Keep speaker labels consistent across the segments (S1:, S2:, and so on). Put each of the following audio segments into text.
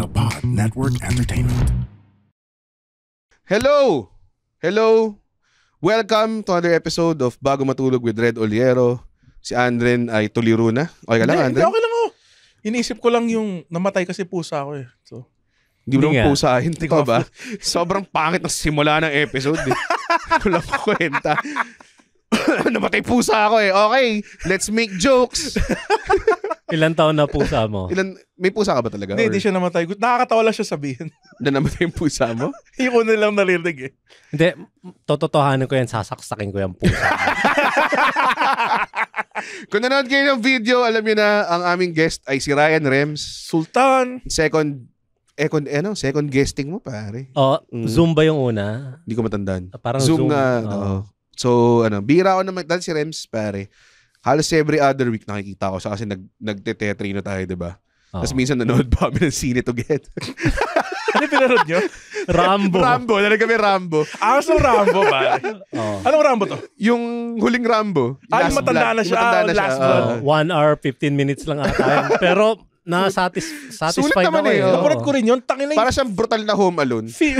S1: the Pod Network Entertainment. Hello! Hello! Welcome to another episode of Bago Matulog with Red Oliero. Si Andren ay tuliro na. Okay lang, Andren? okay lang ako. Iniisip ko lang yung namatay kasi pusa ako eh. So, Hindi mo naman pusa, hindi ko ba? Sobrang pangit ng simula ng episode eh. Wala ko kwenta. Namatay pusa ako eh. Okay, let's make jokes. Ilan taon na pusa mo? Ilan, may pusa ka ba talaga? Hindi, hindi siya namatay. Nakakatawa lang siya sabihin. na namatay yung pusa mo? yung una lang narinig eh.
S2: Hindi, tototohanan ko yan, sasaksakin ko yung pusa.
S1: Kung nanonood kayo ng video, alam niyo na ang aming guest ay si Ryan Rems. Sultan. Second second eh, eh, ano, second guesting mo pare. Oh, mm. Zoom ba yung una? Hindi ko matandaan. Ah, parang Zoom, Zoom na. Oh. oh. So, ano, bira ako naman. Dahil si Rems, pare, halos every other week nakikita ko siya kasi nag, nagtetetrino tayo, di ba? Oh. Tapos minsan nanood pa kami ng sine together. ano yung pinanood nyo? Rambo. Rambo. Nanood kami Rambo. Ah, so Rambo ba? oh. Anong Rambo to? Yung huling Rambo.
S2: Ah, matanda na siya. Matanda na ah, siya. Last one. Oh, 1 hour, 15 minutes lang ata. Pero na
S1: satis- satisfied Sulit naman ako eh. eh. Oh. Napunod ko rin yun. Tangin na Para siyang brutal na home alone. Si,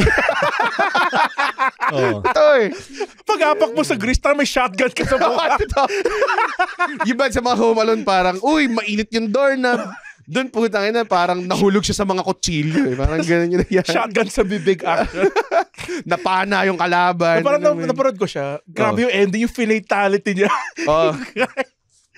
S1: Oo. Ito eh. pag-apak mo sa grease, tara may shotgun ka sa mukha. Ito. sa mga home alone parang, uy, mainit yung door doorknob. Doon po na parang nahulog siya sa mga kutsilyo eh. Parang ganun yun. Yan. shotgun sa bibig action. Ah. Napana yung kalaban. parang Ano mo yun? ko siya. Grabe oh. yung ending, yung fatality niya. Oh.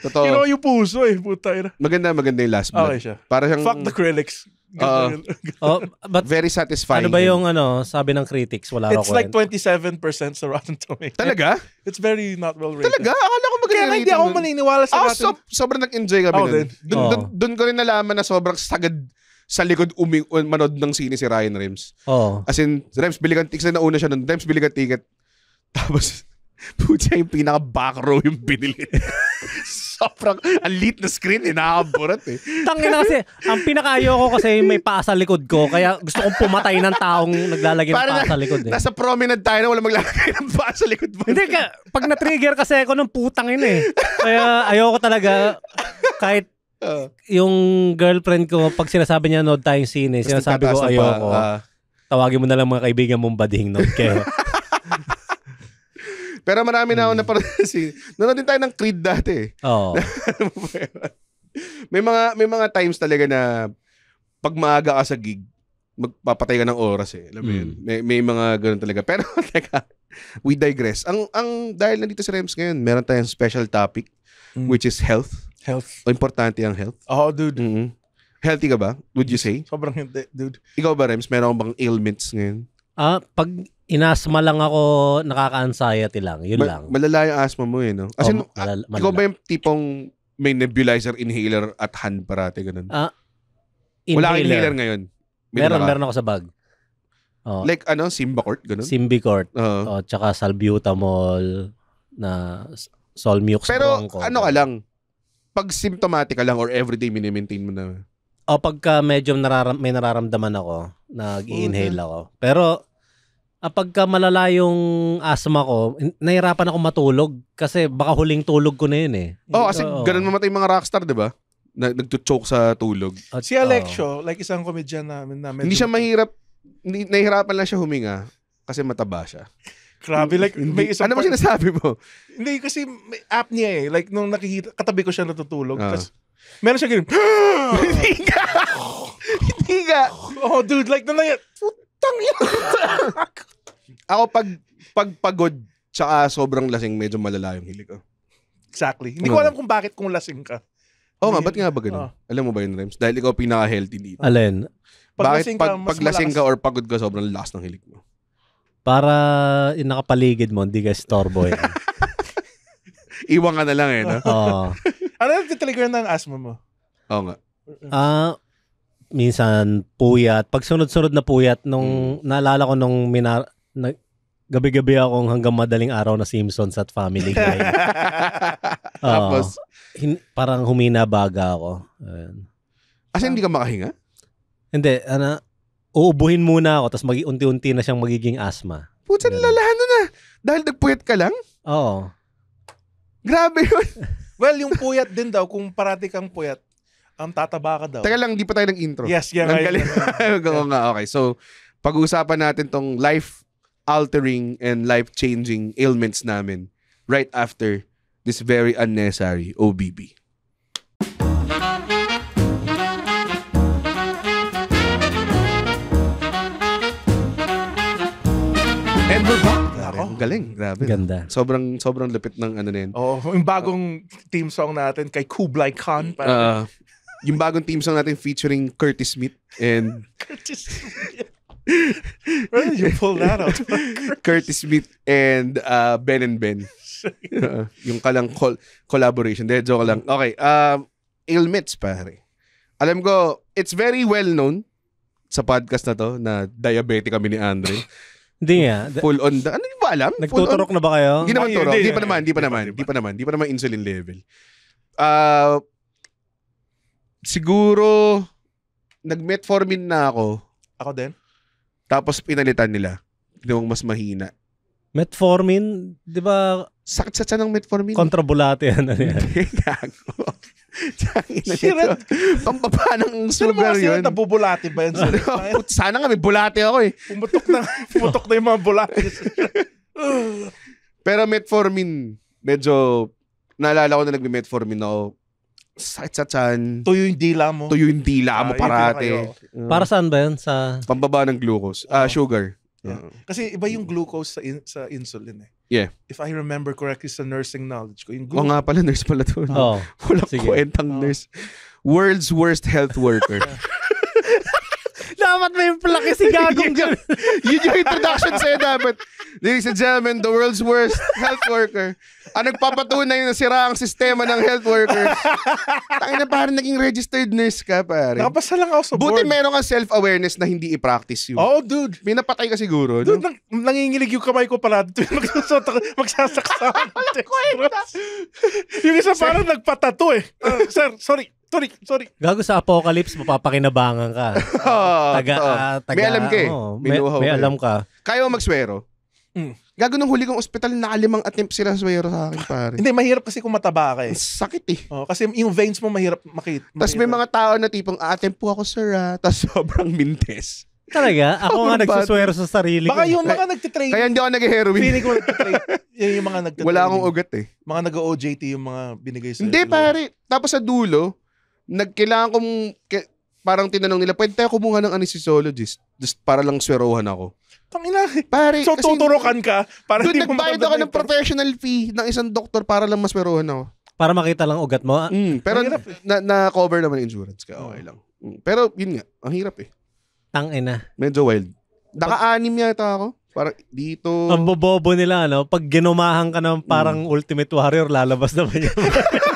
S1: Totoo. Ginawa yung puso eh, puta ina. Maganda, maganda yung last blood. Okay siya. Para siyang, Fuck the critics. Uh, oh, but very satisfying. Ano ba yung
S2: ano, sabi ng critics,
S1: wala It's like 27% sa Rotten Tomatoes. Talaga? It's very not well rated. Talaga? Akala ko maganda Kaya hindi ako maniniwala sa oh, Rotten. So, sobrang nag-enjoy kami oh, nun. Doon oh. dun, dun, ko rin nalaman na sobrang sagad sa likod uming, um, manood ng sine si Ryan Rims. Oh. As in, Rems, biligan ticket. Kasi nauna siya nun. Rems, biligan ticket. Tapos, putya yung pinaka-back row yung binili. Sobrang, ang lit na screen, inaamburat eh. Tangin na kasi, ang
S2: pinakayo ko kasi may paa sa likod ko, kaya gusto kong pumatay ng taong naglalagay ng paa sa likod eh. Nasa
S1: prominent tayo na wala maglalagay ng paa sa likod mo. Hindi, ka, pag na-trigger kasi ako ng putang ina eh.
S2: Kaya ayoko talaga, kahit Uh, yung girlfriend ko, pag sinasabi niya nood scene sine, sinasabi ko ayoko. Uh, tawagin mo na lang mga kaibigan mong bading nood kayo.
S1: Pero marami na ako mm. na si Nanonood din tayo ng Creed dati. Eh. Oo. Ano may mga may mga times talaga na pag maaga ka sa gig, magpapatay ka ng oras eh. Alam mo mm. yun? May, may mga ganun talaga. Pero teka, we digress. Ang ang dahil nandito si Rems ngayon, meron tayong special topic mm. which is health. Health. O, importante ang health. Oh, dude. Mm-hmm. Healthy ka ba? Would you say? Sobrang hindi, dude. Ikaw ba, Rems? Meron bang ailments ngayon?
S2: Ah, pag Inasma lang ako, nakaka-anxiety lang. Yun Ma- lang.
S1: Malala yung asthma mo eh, no? As in, Oh, malala- ah, malala. ikaw ba yung tipong may nebulizer, inhaler at hand parate ganun?
S2: Ah, Wala kang inhaler ngayon. Meron, Meron ka? meron ako sa bag. Oh, Like
S1: ano, Simbacort,
S2: ganun? Simbicort. Oo. Oh, tsaka salbutamol na s- Solmux Pero Bronco. ano ka
S1: lang, pag symptomatic ka lang or everyday minimaintain mo na. O oh,
S2: pagka medyo nararam- may nararamdaman ako, nag-inhale ako. Pero Ah, pagka malala yung asthma ko, nahirapan ako matulog kasi baka huling tulog
S1: ko na yun eh. oh, kasi oh. ganun mamatay mga rockstar, di ba? Na, nagtuchoke sa tulog. At, si Alexio, oh. like isang comedian namin na medyo... Hindi siya mahirap, hindi, nahihirapan lang siya huminga kasi mataba siya. Grabe, like, hindi, may isang... Ano ba mo sinasabi mo? Hindi, kasi may app niya eh. Like, nung nakikita, katabi ko siya natutulog. Uh. Ah. Tapos, meron siya ganyan. Ah! hindi ka! hindi ka! Oh, dude, like, nung nangyari, putang ina. Ako pag pagpagod tsaka sobrang lasing, medyo malala yung hilig ko. Exactly. Hindi ano ko alam kung bakit kung lasing ka. Oo oh, nga, ba't nga ba ganun? Oo. Ah. Alam mo ba yun, Rems? Dahil ikaw pinaka-healthy dito. Alin?
S2: Bakit Paglasing pag, ka, mas paglasing ka or
S1: pagod ka, sobrang lakas ng hilik mo?
S2: Para yung nakapaligid mo, hindi ka storbo yan.
S1: Iwan ka na lang eh, no? Oo. Ano yung titrigger ng asthma mo? Oo nga.
S2: Ah, minsan puyat. Pag sunod-sunod na puyat, nung hmm. naalala ko nung minar- nag, gabi-gabi akong hanggang madaling araw na Simpsons at Family Guy.
S1: uh, Tapos?
S2: Hin, parang humina baga ako. Ayan. As hindi ka makahinga? Hindi. Ano, uubuhin muna ako tapos mag- unti-unti na siyang magiging asthma.
S1: Puta, nalalahan na na. Dahil nagpuyat ka lang? Oo. Grabe yun. well, yung puyat din daw, kung parati kang puyat, ang tataba ka daw. Teka lang, hindi pa tayo ng intro. Yes, yeah. Ang nga, okay. So, pag-uusapan natin tong life altering and life-changing ailments namin right after this very unnecessary OBB. And we're back. ang galing. Grabe. Ganda. Sobrang sobrang lupit ng ano na yun. Oo, oh, yung bagong theme song natin kay Kublai Khan. Uh, yung bagong theme song natin featuring Curtis Smith and Curtis Smith. Where did you pull that out? Curtis Smith and uh, Ben and Ben. uh, yung kalang col- collaboration. Dahil joke lang. Okay. Um, uh, pare. Alam ko, it's very well known sa podcast na to na diabetic kami ni Andre. Hindi nga. Full on. Ano yung ba alam? Nagtuturok na ba kayo? Hindi naman Ay, turok. Hindi pa naman. Hindi pa naman. Hindi pa naman. Hindi pa naman insulin level. Uh, siguro, nag-metformin na ako. Ako din? Tapos pinalitan nila. Ginawang mas mahina.
S2: Metformin, di ba? Sakit sa ng metformin.
S1: Kontrabulate yan. Ano yan? Gago. Sirat. ng sugar yun. Sirat na bubulate ba yun? Ano? Sana nga may bulate ako eh. Pumutok na, pumutok na yung mga bulate. Pero metformin, medyo, naalala ko na nag-metformin ako sakit sa chan. Tuyo yung dila mo. Tuyo yung dila mo Ah, yun din mm. Para saan ba yun? Sa... Pambaba ng glucose. Uh, sugar. Yeah. Kasi iba yung glucose sa, in- sa insulin eh. Yeah. If I remember correctly sa nursing knowledge ko, yung O oh, nga pala, nurse pala to. Oo. Oh, Wala Sige. kwentang oh. nurse. World's worst health worker. dapat may plaki si Gagong dyan. yun yung introduction sa'yo dapat. Ladies and gentlemen, the world's worst health worker. Ang ah, nagpapatunay na sira ang sistema ng health workers. Tangin na parang naging registered nurse ka, pare. Nakapasa lang ako sa Buti board. meron kang self-awareness na hindi i-practice yun. Oh, dude. May napatay ka siguro. Dude, no? nang, nangingilig yung kamay ko pala. Magsasaksak kwenta. Eh, yung isa parang nagpatato eh. Uh, sir, sorry. Sorry,
S2: sorry. Gago sa apocalypse, mapapakinabangan ka.
S1: Uh, taga, uh, taga, may alam ka eh. Oh, may, may, may eh. alam ka. Kaya mo magswero. Mm. Gago nung huli kong ospital, nakalimang attempt sila swero sa akin, pare. Hindi, mahirap kasi kung mataba ka eh. Sakit eh. Oh, kasi yung veins mo mahirap makita. Tapos may mga tao na tipong, a-attempt ah, po ako, sir ah. Tapos sobrang mintes. Talaga? Ako nga nagsuswero sa sarili Baka ko. Baka yung mga nagtitrade. Kaya hindi ako nag-heroin. Feeling ko nagtitrade. yung mga nagtitrade. Wala akong ugat eh. Mga nag-OJT yung mga binigay sa Hindi pare. Tapos sa dulo, nagkailangan kong, parang tinanong nila, pwede tayo kumuha ng anesthesiologist just para lang swerohan ako. Tangina. Pare, so tuturukan ka para hindi mo nagbayad ako ng professional fee ng isang doktor para lang maswerohan ako. Para makita lang ugat mo. Ah. Mm, pero na, eh. na, na-cover naman insurance ka. Okay oh. lang. Mm, pero yun nga, ang hirap eh. Tangina. Medyo wild. Naka-anim yata ako. Parang dito. Ang
S2: bobobo nila, no? Pag ginumahan ka ng parang mm. Ultimate Warrior, lalabas naman yun.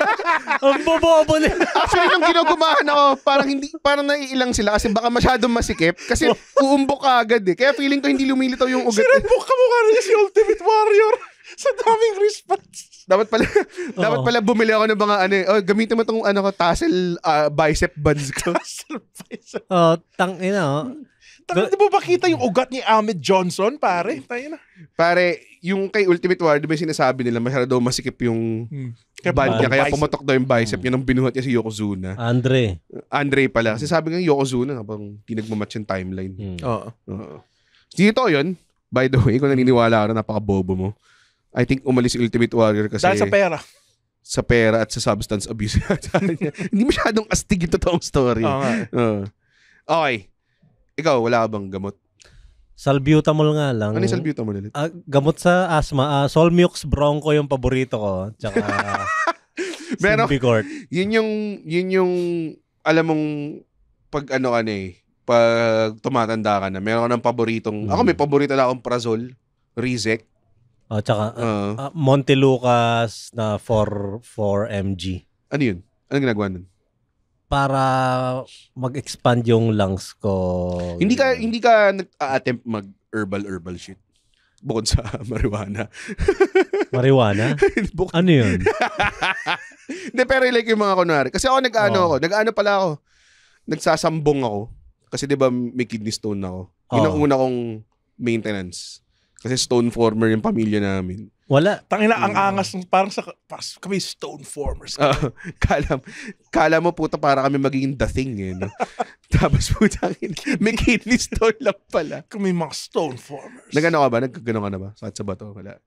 S1: Ang bobobo nila. Actually, nung ginugumahan ako, parang hindi, parang naiilang sila kasi baka masyadong masikip. Kasi oh. uumbok agad eh. Kaya feeling ko hindi lumilitaw yung ugat. Sinadbok ka eh. mukha niya si Ultimate Warrior sa daming wristbands. Dapat pala, dapat pala bumili ako ng mga ano eh. Oh, gamitin mo tong ano ko, tassel ah, bicep bands ko. Surprise. Oh, tang ina oh. Tangin, di ba kita yung ugat ni Ahmed Johnson, pare? Tayo na. Pare, yung kay Ultimate Warrior, di ba sinasabi nila, masyado daw masikip yung hmm. band niya. Kaya pumatok daw yung bicep niya hmm. nung binuhat niya si Yokozuna. Andre. Andre pala. Kasi sabi nga Yokozuna habang di nagmamatch yung timeline. Hmm. Oo. Oo. Dito yun, by the way, kung naniniwala ka na napaka-bobo mo, I think umalis si Ultimate Warrior kasi... Dahil sa pera. Sa pera at sa substance abuse. Hindi masyadong astig yung totoong story. Oo. Okay. Uh. okay. Ikaw, wala bang gamot?
S2: Salbutamol nga lang. Ano yung salbutamol ulit? Ah, gamot sa asthma, ah, Solmux Bronco yung paborito ko. Tsaka
S1: Pero, Symbicort. Yun yung, yun yung, alam mong, pag ano ka na eh, pag tumatanda ka na, meron ka ng paboritong, mm. ako may paborito na akong Prazol, Rizek.
S2: Oh, tsaka uh, uh, uh, Monte Lucas na 4,
S1: 4 mg. Ano yun? Anong ginagawa nun?
S2: para mag-expand yung lungs ko. Hindi ka
S1: hindi ka nag-attempt mag herbal herbal shit bukod sa marijuana.
S2: marijuana? bukod... Ano 'yun?
S1: Hindi, pero like yung mga kunwari. Kasi ako nag-ano oh. ako, nag-ano pala ako. Nagsasambong ako. Kasi 'di ba may kidney stone ako. Yun oh. ang una kong maintenance. Kasi stone former yung pamilya namin. Wala. Tangina, ang angas. Parang sa, parang kami stone formers. Uh, kala, kala mo puta para kami magiging the thing eh. No? Tapos puta, may kidney stone lang pala. Kami mga stone formers. Nagano ka ba? Nagkagano ka na ba? Sa, bato? Wala.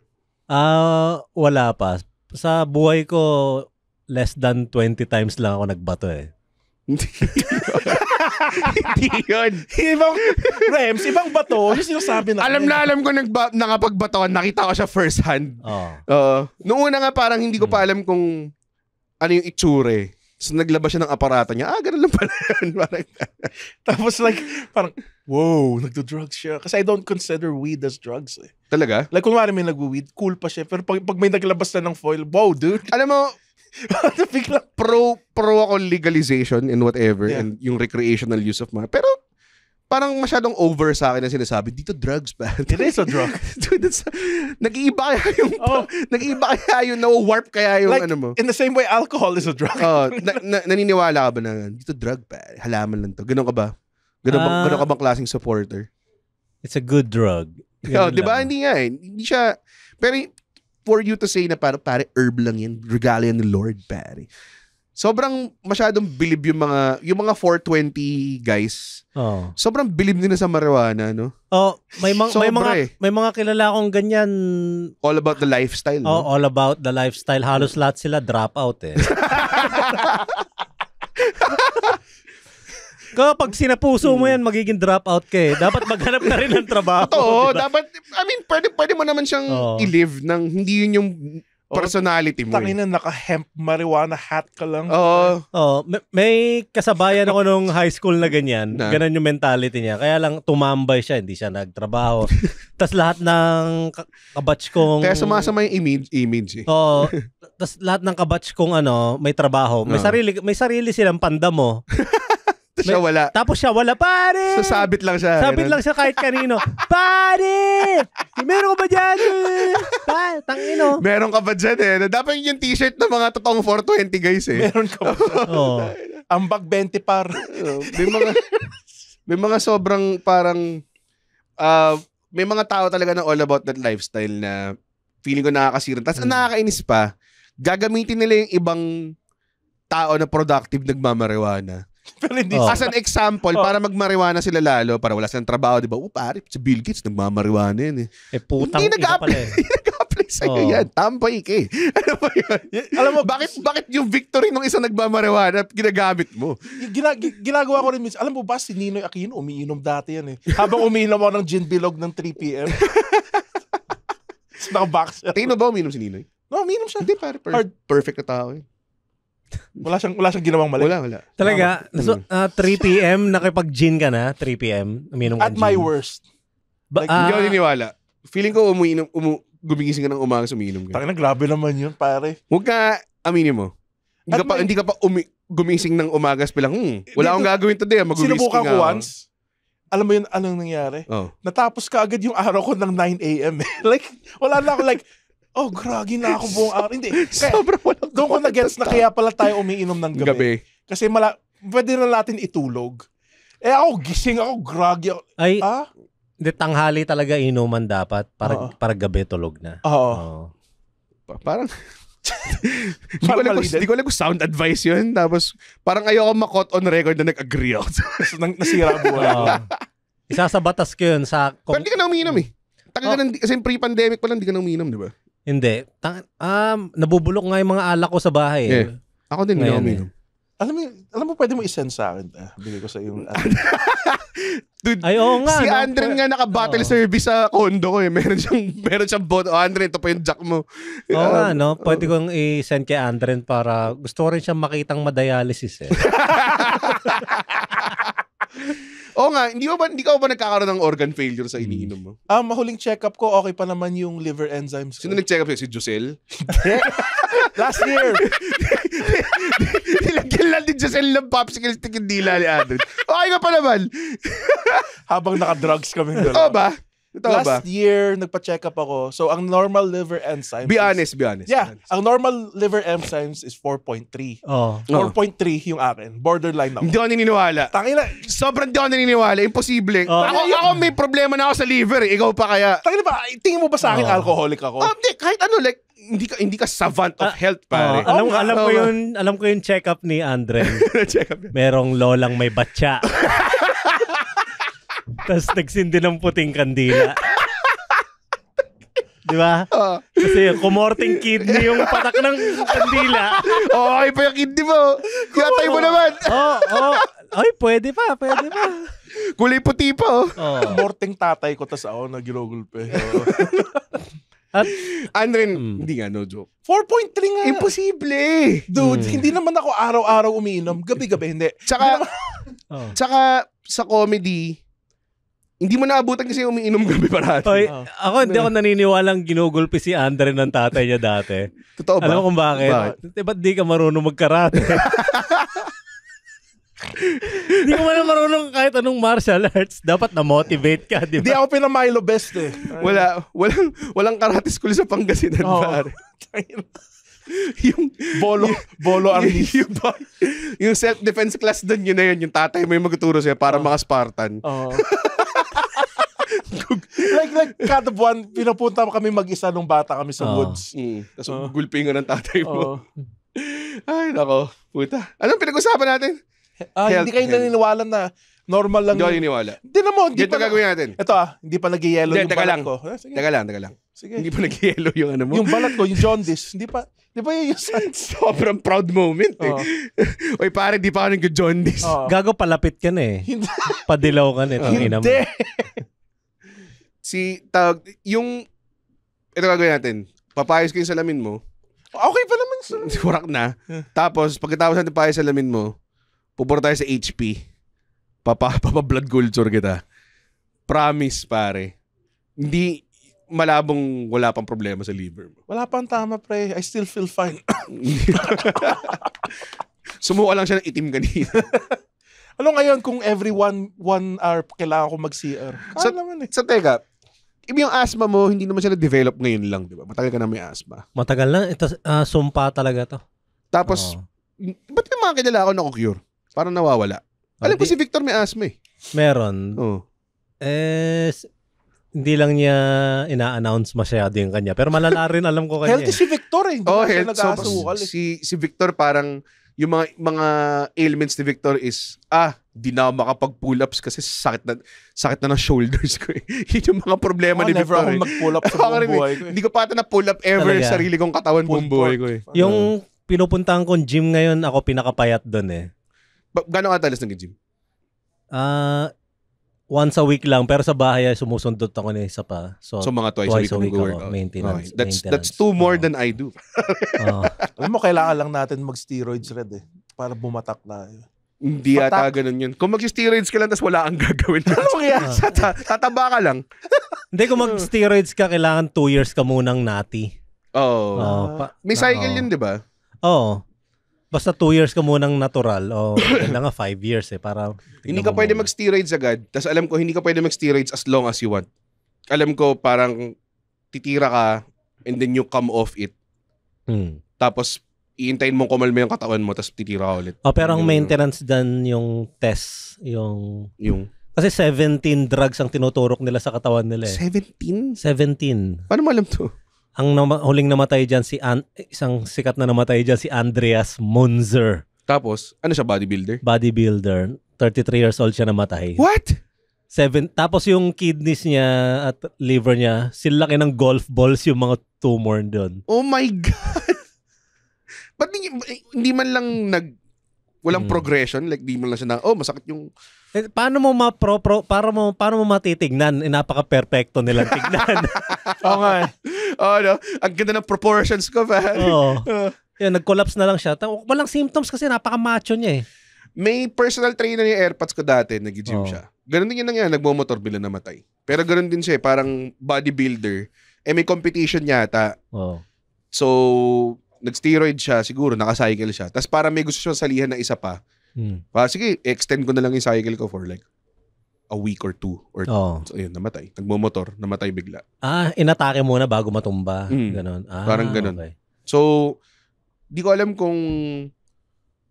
S2: Ah, uh, wala pa. Sa buhay ko, less than 20 times lang ako nagbato eh.
S1: Hindi yun. ibang, Rems, ibang bato. Yung sinasabi na. Alam na alam ko nagba, nangapagbatoan. Nakita ko siya first hand. Oh. Uh, noong una nga parang hindi ko pa mm. alam kung ano yung itsure. So naglabas siya ng aparata niya. Ah, ganun lang pala yun. parang, tapos like, parang, wow, nagdo-drugs siya. Kasi I don't consider weed as drugs eh. Talaga? Like, kunwari may nagwe-weed, cool pa siya. Pero pag, pag may naglabas na ng foil, wow, dude. Alam mo, bigla pro pro ako legalization and whatever yeah. and yung recreational use of mga pero parang masyadong over sa akin ang sinasabi, dito drugs, pa. It is a drug. Dude, nag-iiba kaya yung, oh. nag-iiba kaya yung, na-warp kaya yung like, ano mo. In the same way, alcohol is a drug. Oh, na, na, naniniwala ka ba na, dito drug, pa. Halaman lang to. Ganun ka ba? Ganun, uh, ganun ka bang klaseng supporter? It's a good drug. oh, di ba? Hindi nga eh. Hindi siya, pero for you to say na parang pare herb lang yan, regalo yan ng Lord, pare sobrang masyadong bilib yung mga yung mga 420 guys. Oh. Sobrang bilib nila sa marijuana, no? Oh, may mga may mga eh. may mga
S2: kilala akong ganyan all about the lifestyle. Oh, no? all about the lifestyle. Halos lahat sila drop out eh. Kapag sinapuso mo yan, magiging dropout ka eh. Dapat maghanap na rin ng trabaho. Totoo. Diba?
S1: Dapat, I mean, pwede, pwede mo naman siyang oh.
S2: i-live ng hindi yun yung personality mo. Tangina,
S1: eh. naka-hemp marijuana hat ka lang.
S2: Oo. Oh, may, may kasabayan ako nung high school na ganyan. Na. Ganun yung mentality niya. Kaya lang tumambay siya, hindi siya nagtrabaho. tas lahat ng kabatch kong... Kaya sumasama yung image, image eh. Oo. Oh, tas lahat ng kabatch kong ano, may trabaho. May, uh. sarili, may sarili silang pandamo. Tapos siya wala. Tapos siya wala, pare! Sasabit lang siya. Sabit ganun. lang siya kahit kanino. pare!
S1: Meron ka ba dyan? Pa, tangino. Meron ka ba dyan eh? Dapat yun yung t-shirt ng mga totoong 420 guys eh. Meron ka ba? Oo. Ambag 20 par. So, may mga, may mga sobrang parang, uh, may mga tao talaga na all about that lifestyle na feeling ko nakakasira. Tapos mm. nakakainis pa, gagamitin nila yung ibang tao na productive nagmamariwana Pero hindi oh. As an example, oh. para magmariwana sila lalo, para wala silang trabaho, di ba? Oh, pare, si Bill Gates, nagmamariwana yan eh. Eh, putang hindi iba pala eh. nag-apply sa'yo oh. yan. Tambay ka eh. Ano ba yun? Alam mo, bakit, bakit yung victory ng isang nagmamariwana ginagamit mo? Gina, ginagawa ko rin minsan. Alam mo ba, si Ninoy Aquino, umiinom dati yan eh. Habang umiinom ako ng gin bilog ng 3 p.m. Naka-box siya. ba umiinom si Ninoy? No, umiinom siya. Hindi, pare. Per- perfect na tao eh. Wala siyang wala siyang ginawang mali. Wala, wala. Talaga? Tama. So, uh,
S2: 3 p.m. nakipag-gin ka na? 3 p.m. Uminom ka At gin. my worst.
S1: Ba, like, uh, hindi ako niniwala. Feeling ko umuinom, umu, gumigising ka ng umaga sa umiinom ka. Tangina, grabe naman yun, pare. Huwag ka, aminin mo. Hindi ka pa, may- hindi ka pa umi, gumising ng umaga sa bilang, hmm, wala akong gagawin today, ah, mag-whiskey Sinubukan ko once. Alam mo yun, anong nangyari? Oh. Natapos ka agad yung araw ko ng 9 a.m. Eh. like, wala na ako like, oh, groggy na ako buong araw. Hindi. Kaya, Sobrang walang Doon ko na-gets na kaya pala tayo umiinom ng gabi. gabi. Kasi mala, pwede na natin itulog. Eh ako, gising ako, groggy ako. Ay, ah?
S2: Hindi, tanghali talaga inuman dapat para, uh-oh. para gabi tulog na.
S1: Oo. Pa- parang, hindi ko alam kung, ko alam kung sound advice yun. Tapos, parang ayoko makot on record na nag-agree ako. so, nang, nasira ang buhay. Oh. Isa sa batas ko yun. Sa, kung... Pero hindi ka na umiinom hmm. eh. Tagal oh. ka ng, kasi
S2: pre-pandemic pa lang, hindi ka na umiinom, di ba? Hindi. Ta- um, ah, nabubulok nga yung mga alak ko sa bahay.
S1: Eh. Yeah. Ako din hindi ako eh. Alam mo, alam mo pwede mo i-send sa akin. Ah, bigay ko sa yung Dude, Ay, oo nga. Si no? Andren nga naka-battle oh. service sa condo ko eh. Meron
S2: siyang, meron siyang bot. oh, Andre, ito pa yung jack mo. Oo um, nga, no? Pwede oh. kong i-send kay Andre
S1: para gusto ko rin siyang makitang madialysis eh. Oo nga, hindi, ba, hindi ka ba nagkakaroon ng organ failure sa hmm. iniinom mo? Ah, mahuling check-up ko, okay pa naman yung liver enzymes. Sino nag-check up sa'yo? Si Jocel? Last year. Nilagyan lang ni Jocel ng popsicle stick yung dila ni Andrew. Okay ka pa naman. Habang naka-drugs kami. Oo ba? Ito Last ba? year, nagpa-check up ako. So, ang normal liver enzymes... Be is, honest, be honest. Yeah. honest. Ang normal liver enzymes is 4.3. Oh. 4.3 yung akin. Borderline ako. Hindi ako naniniwala. Tangina. Sobrang hindi ako naniniwala. Imposible. Oh. Ako, ako may problema na ako sa liver. Eh. Ikaw pa kaya... Tangina ba? Tingin mo ba sa akin oh. alcoholic ako? Oh, hindi. Kahit ano, like, hindi ka hindi ka savant of ah, health pare. Uh, alam oh, ko oh. 'yun,
S2: alam ko 'yung check-up ni Andre. check-up. Merong lolang may batya. Tapos nagsindi ng puting kandila. Di ba? Oh. Kasi kumorting kidney yung patak ng kandila. Oo, oh,
S1: iba yung kidney mo. Yatay mo naman. Oo, oh, oh. Ay, pwede pa, pwede pa. Kulay puti pa, oh. Kumorting tatay ko, tas ako na ginugulpe. Oh. At, Andren, mm. hindi nga, no joke. 4.3 nga. Imposible. Dude, mm. hindi naman ako araw-araw umiinom. Gabi-gabi, hindi. Tsaka, oh. tsaka sa comedy, hindi mo naabutan kasi umiinom gabi parati. Oy, oh. Ako hindi ako
S2: naniniwalang ginugulpi si Andre ng tatay niya dati. Totoo ba? Alam mo kung bakit? Bakit? Eh, di ka marunong magkarate? Hindi ko man marunong
S1: kahit anong martial arts. Dapat na-motivate ka, di ba? Hindi ako pinamilo best eh. Wala, walang, walang karate school sa Pangasinan, oh. pare. yung bolo bolo ang yung, yung self defense class doon yun na yun yung tatay mo yung magtuturo sa'yo para oh. mga Spartan oh. like, like, kada buwan, pinapunta kami mag-isa nung bata kami sa oh. woods. Mm. Tapos oh. gulpingan ng tatay mo. Oh. Ay, nako. Puta. Anong pinag-usapan natin? Ah, health, hindi kayo naniniwala na Normal lang. Hindi ako naniniwala. Hindi na mo. Hindi Ganito pa, gagawin natin. Ito ah, hindi pa nag-yellow yung balat lang. ko. Eh, sige. Teka lang, teka lang. Sige. Hindi pa nag-yellow yung ano mo. Yung balat ko, yung jaundice. Hindi pa, di ba yun yung Sobrang proud moment eh. Oo. Oy pare, di pa ako nag-jaundice. Oo. Gago palapit ka na eh. Hindi. Padilaw ka na. Hindi. Eh, hindi. Si, tawag, yung, ito gagawin natin. Papayos ko yung salamin mo. Okay pa naman. sa- Warak na. Tapos, pagkatapos natin payos salamin mo, pupunta tayo sa HP. Papa, papa blood culture kita. Promise, pare. Hindi, malabong wala pang problema sa liver mo. Wala pang tama, pre. I still feel fine. Sumuka lang siya ng itim kanina. ano ngayon kung every one, one hour kailangan ko mag-CR? sa, naman eh. Sa teka, Ibig yung asthma mo, hindi naman siya na-develop ngayon lang, di ba? Matagal ka na may asthma.
S2: Matagal na. Ito, uh, sumpa talaga to.
S1: Tapos, oh. ba't yung mga kilala ko na-cure? Parang nawawala. Alam ko si Victor may asthma eh. Meron. Oh.
S2: Eh, hindi lang niya ina-announce masyado yung kanya. Pero malala rin alam ko kanya. healthy eh. si
S1: Victor eh. Hindi oh, health, so, eh. si, si Victor parang yung mga mga ailments ni Victor is ah di na makapag-pull ups kasi sakit na sakit na ng shoulders ko eh. Yun yung mga problema oh, ni Victor. Never ako eh. mag-pull up sa buong buhay ko. Eh. Hindi ko pa ata na pull up ever Talaga. sarili kong katawan buong buhay ko eh. Yung ano? pinupuntahan
S2: kong gym ngayon, ako pinakapayat doon eh.
S1: Gano'ng katalas ng gym
S2: Uh, once a week lang pero sa bahay ay sumusundot ako ni isa pa. So, so mga twice, twice a week, a week
S1: ako, maintenance, okay. That's maintenance. that's two more oh. than I do. oh. Alam mo kailangan lang natin mag-steroids red eh para bumatak na. Hindi Batak. ata ganun yun. Kung mag-steroids ka lang tapos wala kang gagawin. Ano mangyayari? Tata- tataba ka lang. Hindi, kung mag-steroids ka,
S2: kailangan 2 years ka munang nati. Oh. Oo. Oh. oh. Pa- May cycle oh. yun, di ba? Oo. Oh. Basta 2 years ka munang natural o oh, nga 5 years eh para
S1: hindi ka pwede mag-steroids agad. Tapos alam ko hindi ka pwede mag-steroids as long as you want. Alam ko parang titira ka and then you come off it. Hmm. Tapos iintayin mong kumalma yung katawan mo tapos titira ka ulit. Oh, pero ang yung, maintenance
S2: dan yung test, yung yung kasi 17 drugs ang tinuturok nila sa katawan nila eh. 17? 17. Paano mo alam to? Ang nama- huling namatay diyan si An- eh, isang sikat na namatay diyan si Andreas Munzer. Tapos, ano siya, bodybuilder? Bodybuilder. 33 years old siya namatay. What? Seven. Tapos yung kidneys niya at liver niya, silaki ng
S1: golf balls yung mga tumor doon. Oh my God! Ba't hindi, hindi man lang nag... Walang mm. progression? Like, di man lang siya na, oh, masakit yung eh, paano
S2: mo ma-pro para mo paano mo matitignan eh, napaka-perfecto nila tignan. Oo
S1: nga. Oh, no. Ang ganda ng proportions ko, man. Oo. Uh. Yan, nag-collapse na lang siya. Walang symptoms kasi napaka-macho niya eh. May personal trainer yung AirPods ko dati, nag-gym oh. siya. Ganun din yun nangyari, nagmo bilang namatay. Pero ganun din siya, eh, parang bodybuilder. Eh may competition yata. Oh. So, nag-steroid siya, siguro nakacycle siya. Tapos parang may gusto siyang salihan na isa pa. Hmm. Ah, sige, extend ko na lang yung cycle ko for like a week or two or oh. so, ayun, namatay. Nagmumotor, namatay bigla.
S2: Ah, inatake
S1: muna bago matumba. Mm. Ganon. Ah, Parang ganon. Okay. So, di ko alam kung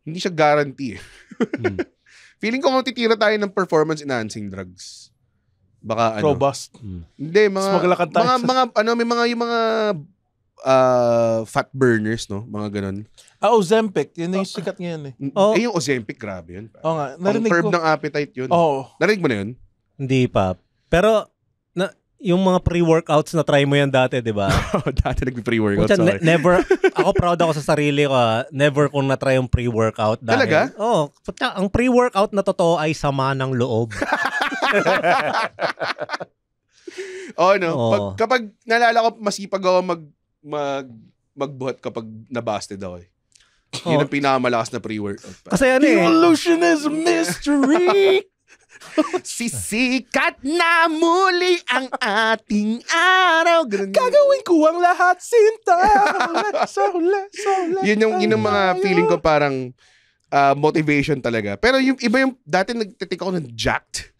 S1: hindi siya guarantee. mm. Feeling ko kung tayo ng performance enhancing drugs. Baka ano. Robust. Mm. Hindi, mga, mga, mga, ano, may mga, yung mga uh, fat burners, no? Mga ganun. Ah, Ozempic. Yun yung oh. sikat ngayon eh. Oh. Eh, yung Ozempic, grabe yun. Oo nga. Narinig Pang-curb ko. ng appetite yun. Oo.
S2: Narinig mo na yun? Hindi pa. Pero, na, yung mga pre-workouts na try mo yan dati, di ba? Oh, dati nag-pre-workout, sorry. ne- never, ako proud ako sa sarili ko. ah. Never kong na-try yung pre-workout. Dahil, Talaga? Oo. Oh, ang pre-workout na totoo ay sama ng loob.
S1: oh, no? Oo. Pag, kapag nalala ko, masipag ako mag mag magbuhat kapag nabasted ako eh. Oh. Yun ang pinakamalakas na pre-workout. Kasi ano eh. Evolution is mystery! Sisikat na muli ang ating araw. Ganun. Gagawin ko ang lahat, Sinta. So, hula, so, hula. Yun yung, yun yung mga feeling ko parang uh, motivation talaga. Pero yung iba yung, dati nagtitik ako ng jacked.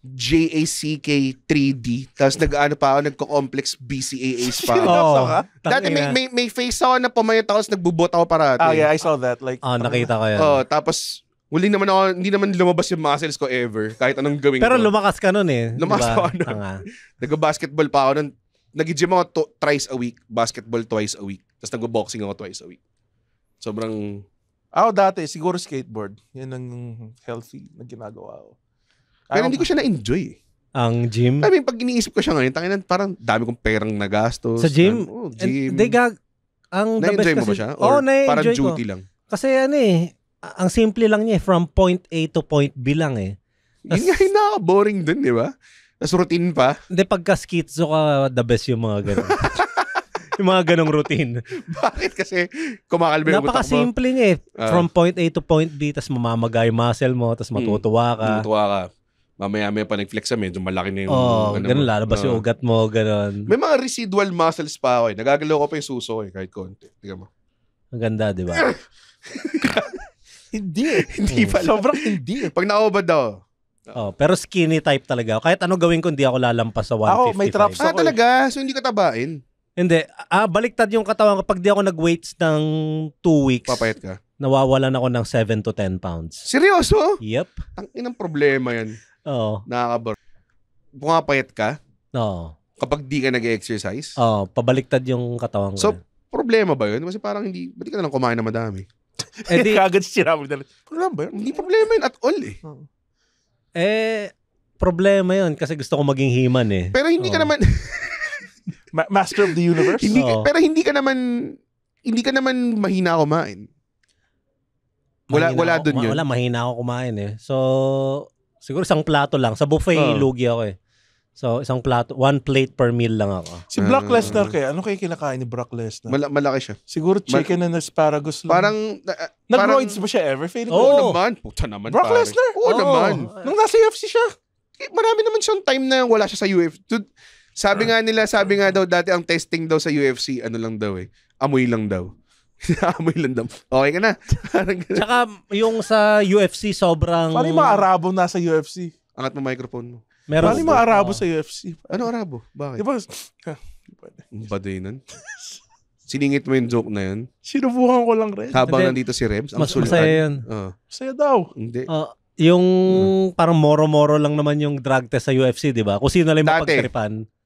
S1: J-A-C-K 3D. Tapos nag-ano pa ako, nagko-complex BCAAs pa. oh, Dati may, may, may face ako na pumayat ako, tapos nagbubot ako parati. Oh yeah, I saw that. Like, Ah, nakita ko yan. Oh, tapos Huli naman ako, hindi naman lumabas yung muscles ko ever. Kahit anong gawin Pero ko.
S2: lumakas ka nun eh. Lumakas diba? ako nun. Tanga.
S1: Nag-basketball pa ako nun. Nag-gym ako to- thrice a week. Basketball twice a week. Tapos nag-boxing ako twice a week. Sobrang... Ako dati, siguro skateboard. Yan ang healthy na ginagawa ko. Pero hindi ko siya na-enjoy. Eh. Ang gym? I mean, pag iniisip ko siya ngayon, tanginan, parang dami kong perang nagastos. Sa gym? Ano, oh, gym. They gag... Ang na-enjoy mo ba siya? Or oh, na-enjoy parang duty ko. lang?
S2: Kasi ano eh, ang simple lang niya eh, from point A to point B lang eh. Tas, yun nga yung boring dun, di ba? Tapos routine pa. Hindi, pagka schizo ka, the best yung mga ganun. yung mga ganong routine.
S1: Bakit? Kasi kumakalbi ng utak mo. simple niya
S2: eh. Uh, From point A to point B, tapos mamamaga yung muscle mo, tapos matutuwa ka. Hmm, matutuwa
S1: ka mamaya-maya pa nag-flex sa medyo malaki na yung... Oo, oh, ano, ganun, lalabas yung
S2: ugat mo, ganun.
S1: May mga residual muscles pa ako eh. Nagagalaw ko pa yung suso eh, kahit konti. Tingnan mo. Ang ganda, di ba? hindi. hindi hmm. pala. Sobrang hindi. Eh. Pag naubad daw,
S2: Oh, pero skinny type talaga. Kahit ano gawin ko, hindi ako lalampas sa 155. Ako, may traps ako. Ah, talaga? So, hindi ka tabain? Hindi. Ah, baliktad yung katawan ko. Pag di ako nag-weights ng 2 weeks, Papayat ka? nawawalan ako ng 7 to 10 pounds.
S1: Seryoso? Yep. Ang inang problema yan. Oo. Nakakabor. Pumapayat ka. Oo. Kapag di ka nag-exercise. Oo, pabaliktad yung katawan ko. So, eh. problema ba yun? Kasi parang hindi, ba't ka nalang kumain na madami? Eh di, Kagad si Ramon na Problema ba yun? Hindi problema yun at all eh.
S2: eh, problema yun kasi gusto ko maging himan eh. Pero hindi ka naman, Ma- Master of the Universe? hindi, ka- pero
S1: hindi ka naman, hindi ka naman mahina kumain. Wala- wala ako- dun ma- yun. Wala,
S2: mahina ako kumain eh. So, Siguro isang plato lang. Sa buffet, oh. lugi ako eh. So, isang plato, one plate per meal lang ako. Si Brock mm. Lesnar
S1: kay, ano kayo kinakain ni Brock Lesnar? Mal- malaki siya. Siguro chicken Mal- and asparagus lang. Parang, uh, Nag-roids ba siya ever? Feeling Oo oh. naman. Puta naman, Brock Lesnar? Oo oh. naman. Nung nasa UFC siya, eh, marami naman siyang time na wala siya sa UFC. Dude, sabi nga nila, sabi nga daw dati ang testing daw sa UFC, ano lang daw eh, amoy lang daw. Amoy landam. Okay ka na.
S2: Tsaka yung sa UFC sobrang... Parang yung mga
S1: Arabo sa UFC. Angat mo microphone mo. Meron Parang mga Arabo ah. sa UFC. Ano Arabo? Bakit? Di ba? Ha, ah, Baday nun. Siningit mo yung joke na yun. Sinubukan ko lang rin. Habang Hindi. nandito si Rems, ang Mas sultan. masaya yun. Oo. Ah. Saya daw. hindi.
S2: Ah, yung hmm. parang moro-moro lang naman yung drug test sa UFC, di ba? Kung sino lang yung Dati.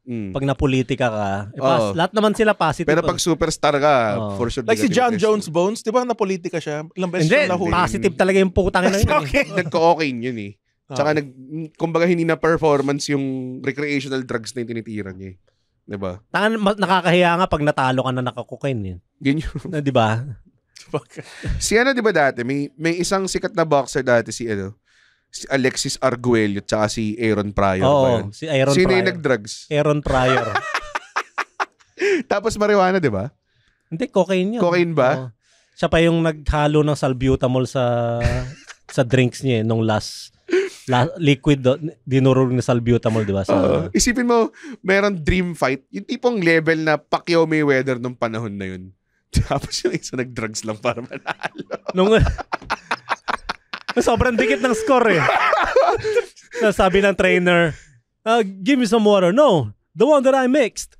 S2: Mm. Pag napolitika ka,
S1: eh, pas, Oo. lahat naman sila positive. Pero pag superstar ka, Oo. for sure. Like si John Jones Bones, di ba napolitika siya? Ilang beses Hindi, siya nahuli. positive talaga yung putang ina yun. eh. Nagko-okay yun eh. Tsaka ah. nag, kumbaga hindi na performance yung recreational drugs na yung tinitira niya eh. ba?
S2: Tangan, nakakahiya nga pag natalo ka na nakakokain. Eh. Yun yun. Na, di ba?
S1: Si ano, di ba dati, may, may isang sikat na boxer dati si ano, si Alexis Arguello tsaka si Aaron Pryor Oo, si Aaron Sino Pryor. yung nag-drugs? Aaron Pryor. Tapos marijuana, di ba? Hindi, cocaine yun. Cocaine ba? Oo. Siya pa yung
S2: naghalo ng salbutamol sa sa drinks niya eh, nung last, last liquid do, dinurog na salbutamol, di ba? Sa, Oo. Ano.
S1: Isipin mo, meron dream fight. Yung tipong level na Pacquiao Mayweather nung panahon na yun. Tapos yung isa nag-drugs lang para manalo. nung Sobrang dikit ng
S2: score eh. Sabi ng trainer, uh, give me some water. No, the one that I mixed.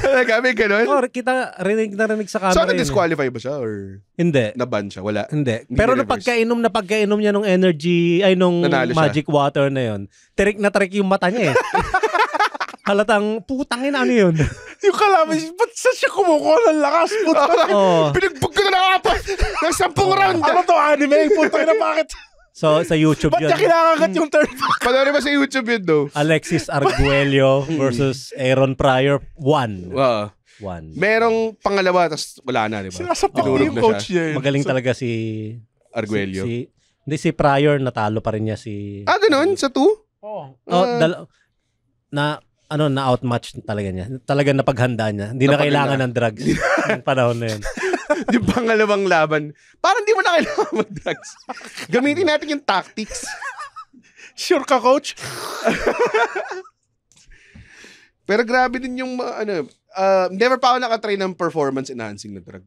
S2: Kami ganun? Oh, kita, rinig na rinig sa camera. So, eh. na-disqualify
S1: ba siya? Or hindi. Na-ban
S2: siya? Wala? Hindi. hindi Pero na pagkainom niya nung energy, ay nung Nanalo magic siya. water na yon. Tirik na tirik yung mata niya eh. Halatang, putangin ano yun?
S1: yung kalaman, ba't saan siya kumukuha ng lakas? Putang, oh. Pinagbag ko na ng apat ng sampung round. Ano to, anime? Putang na bakit?
S2: So, sa YouTube Ba't yun. Ba't
S1: kinakagat yung third pack?
S2: Panoorin mo sa YouTube yun, though. Alexis Arguello versus Aaron Pryor, one.
S1: Wow. One. Merong pangalawa, tapos wala na, di ba? Sinasapit oh, yung coach niya. Eh. Magaling so, talaga
S2: si... Arguello. Si, si, hindi, si Pryor, natalo pa rin niya si... Ah,
S1: ganun? Sa two? Oo. Oh. Uh, oh, dal-
S2: na ano na outmatch talaga niya. Talaga napaghanda niya. Hindi na kailangan na. ng drugs ng panahon na 'yon.
S1: yung pangalawang laban, parang di mo na kailangan mag-drugs. Gamitin natin yung tactics. Sure ka, coach? Pero grabe din yung, ano, uh, never pa ako nakatry ng performance enhancing na drug.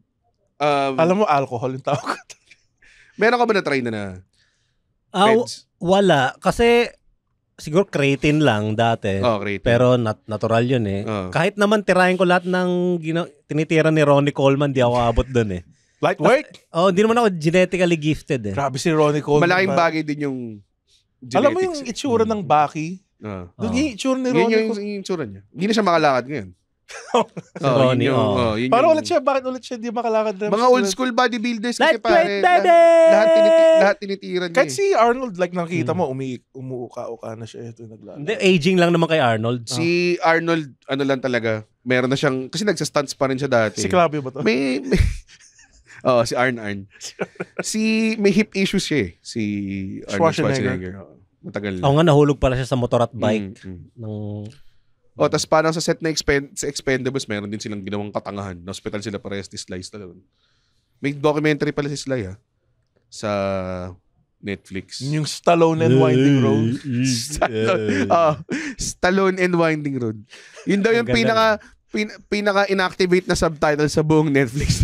S1: Um, Alam mo, alcohol yung tawag ko. Meron ka ba na-try na na? Uh,
S2: wala. Kasi siguro creatine lang dati. Oh, creatine. Pero nat- natural yun eh. Oh. Kahit naman tirahin ko lahat ng gina- tinitira ni Ronnie Coleman, di ako abot dun eh. Light work? oh, hindi naman
S1: ako genetically gifted eh. Grabe si Ronnie Coleman. Malaking bagay din yung genetics. Alam mo yung itsura ng Baki? Uh, mm. Doon yung itsura ni Ronnie Yun yung, Coleman. yung, yung itsura niya. Hindi na siya makalakad ngayon. Oh, oh, yun yung, oh. oh. yun Parang yung... ulit siya, bakit ulit siya di makalakad na? Mga old school bodybuilders kasi pare. Lahat, lahat, tiniti, lahat tinitira niya. Kahit eh. si Arnold, like nakikita hmm. mo, umi, umuuka-uka na siya. Ito, naglalakad. Hindi, aging lang naman kay Arnold. Si Arnold, ano lang talaga, meron na siyang, kasi nagsa nagsastunts pa rin siya dati. Si Klabio ba to? May, may oh, si Arn Arn. si, may hip issues siya eh. Si Arnold Schwarzenegger. Schwarzenegger. Matagal na. Oo oh, nga, nahulog pala siya sa motor at hmm, bike. Mm, mm. Ng Oh, tapos parang sa set na expend sa Expendables, meron din silang ginawang katangahan. Na hospital sila parehas ni Slice talaga. May documentary pala si Sly, ha? Sa Netflix. Yung Stallone and Winding Road. Stallone, oh, Stallone and Winding Road. Yun daw yung pinaka, pin, pinaka inactivate na subtitle sa buong Netflix.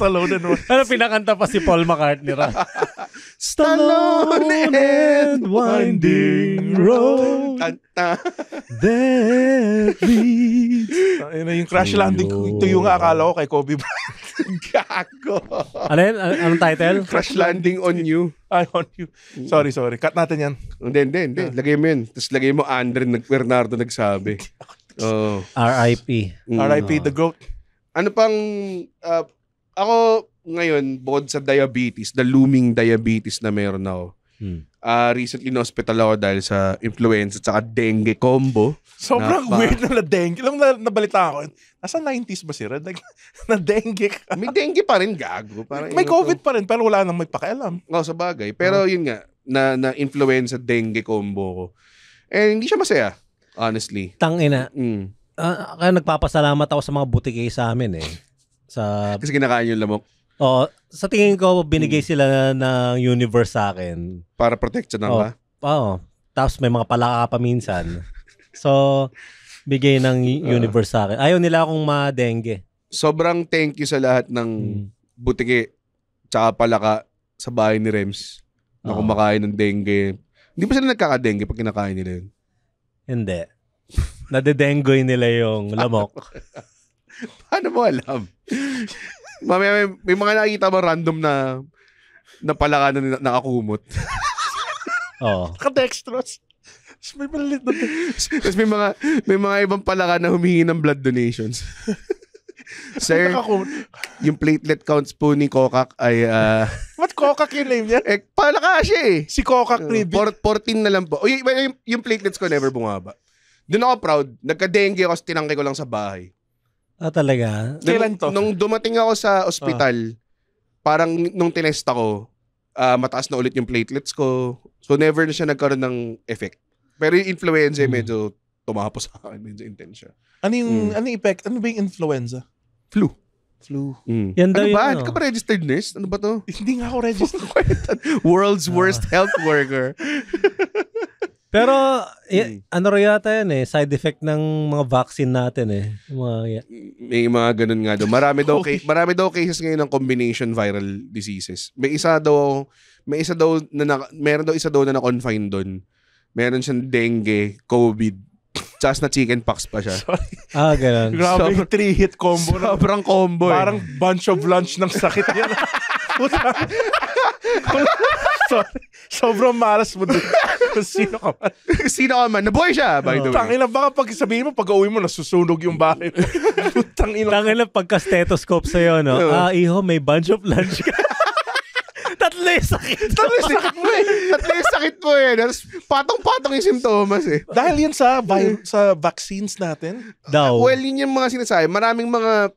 S2: Stallone and Winding Ano pinakanta pa si Paul McCartney ra?
S1: Stallone and Winding Road that leads. Ayun yung crash landing ko. Ito yung akala ko kay Kobe Bryant. Gago. Alin? Ano ano, anong title? Crash landing on you. Ay, on you. Sorry, sorry. Cut natin yan. Hindi, hindi, hindi. Ah. Lagay mo yun. Tapos lagay mo Andre nag Bernardo nagsabi. Oh. R.I.P. R.I.P. Mm. The GOAT. Ano pang... Uh, ako, ngayon, bukod sa diabetes, the looming diabetes na meron ako, Hmm. Uh, recently, na-hospital ako dahil sa influenza at saka dengue combo. Sobrang na, weird na na-dengue. Alam na, nabalita ako. Nasa 90s ba si Red? Like, na-dengue ka. may dengue pa rin, gago. Parang may COVID ko. pa rin, pero wala nang may pakialam. Oo, oh, sa bagay. Pero uh-huh. yun nga, na, na-influenza dengue combo ko. And eh, hindi siya masaya, honestly. Tangina. Mm.
S2: Uh, kaya nagpapasalamat ako sa mga butikay sa amin eh. Sa... Kasi kinakain yung lamok. Oh, sa tingin ko binigay hmm. sila ng universe sa
S1: akin. Para protection lang oh, ba?
S2: Oo. Oh, tapos may mga palaka pa minsan. so, bigay ng ah. universe sa akin.
S1: Ayaw nila akong ma-dengue. Sobrang thank you sa lahat ng hmm. butiki tsaka palaka sa bahay ni Rems na oh. kumakain ng dengue. Hindi ba sila nagkakadengue pag kinakain nila yun? Hindi. Nadedengoy nila yung lamok. Paano mo alam? Mamaya may, may mga nakikita ba random na na palakanan na nakakumot? Oo. Oh. Kadextrose. Tapos may malalit na. Tapos may mga, may mga ibang palaka na humingi ng blood donations. Sir, yung platelet counts po ni Kokak ay... Uh, ah, What Kokak yung name niya? Eh, palaka siya eh. Si Kokak Ribbit. Uh, 14 na lang po. Uy, yung, yung, yung platelets ko never bumaba. Doon ako proud. Nagka-dengue ako, tinangke ko lang sa bahay.
S2: Ah, talaga? Kailan
S1: to? Nung dumating ako sa ospital, ah. parang nung tinest ako, ah, mataas na ulit yung platelets ko. So never na siya nagkaroon ng effect. Pero yung influenza, hmm. medyo tumapos sa akin. Medyo intense siya. Ano yung, hmm. ano effect? Ano ba yung influenza? Flu. Flu. Mm. Yan Ano ba? Ano. Hindi ka ba registered nurse? Ano ba to? Hindi nga ako registered. World's worst ah. health worker.
S2: Pero y- eh, hmm. ano rin yata yan eh, side effect ng mga vaccine natin eh. Mga,
S1: yeah. May mga ganun nga daw. Marami daw ca- marami daw cases ngayon ng combination viral diseases. May isa daw, may isa daw na, na meron daw isa daw na na-confine doon. Meron siyang dengue, COVID, tsas na chickenpox pa siya. Sorry.
S2: Ah, ganun. Grabe
S1: yung three-hit combo. na- Sobrang combo eh. Parang bunch of lunch ng sakit yan. Sorry. Sobrang malas mo dun. Kung sino ka man. sino ka man. Naboy siya, by the way. Tangina, baka pag sabihin mo, pag uwi mo, nasusunog yung bahay mo.
S2: Putang ina. Tangina, pagka stethoscope sa'yo, no? Ah, iho, may bunch of lunch ka.
S1: Tatlo yung sakit. Tatlo yung sakit mo eh. Tatlo yung sakit mo eh. Tapos patong-patong yung simptomas eh. Dahil yun sa mm. vi- sa vaccines natin. Daw. Well, yun yung mga sinasabi. Maraming mga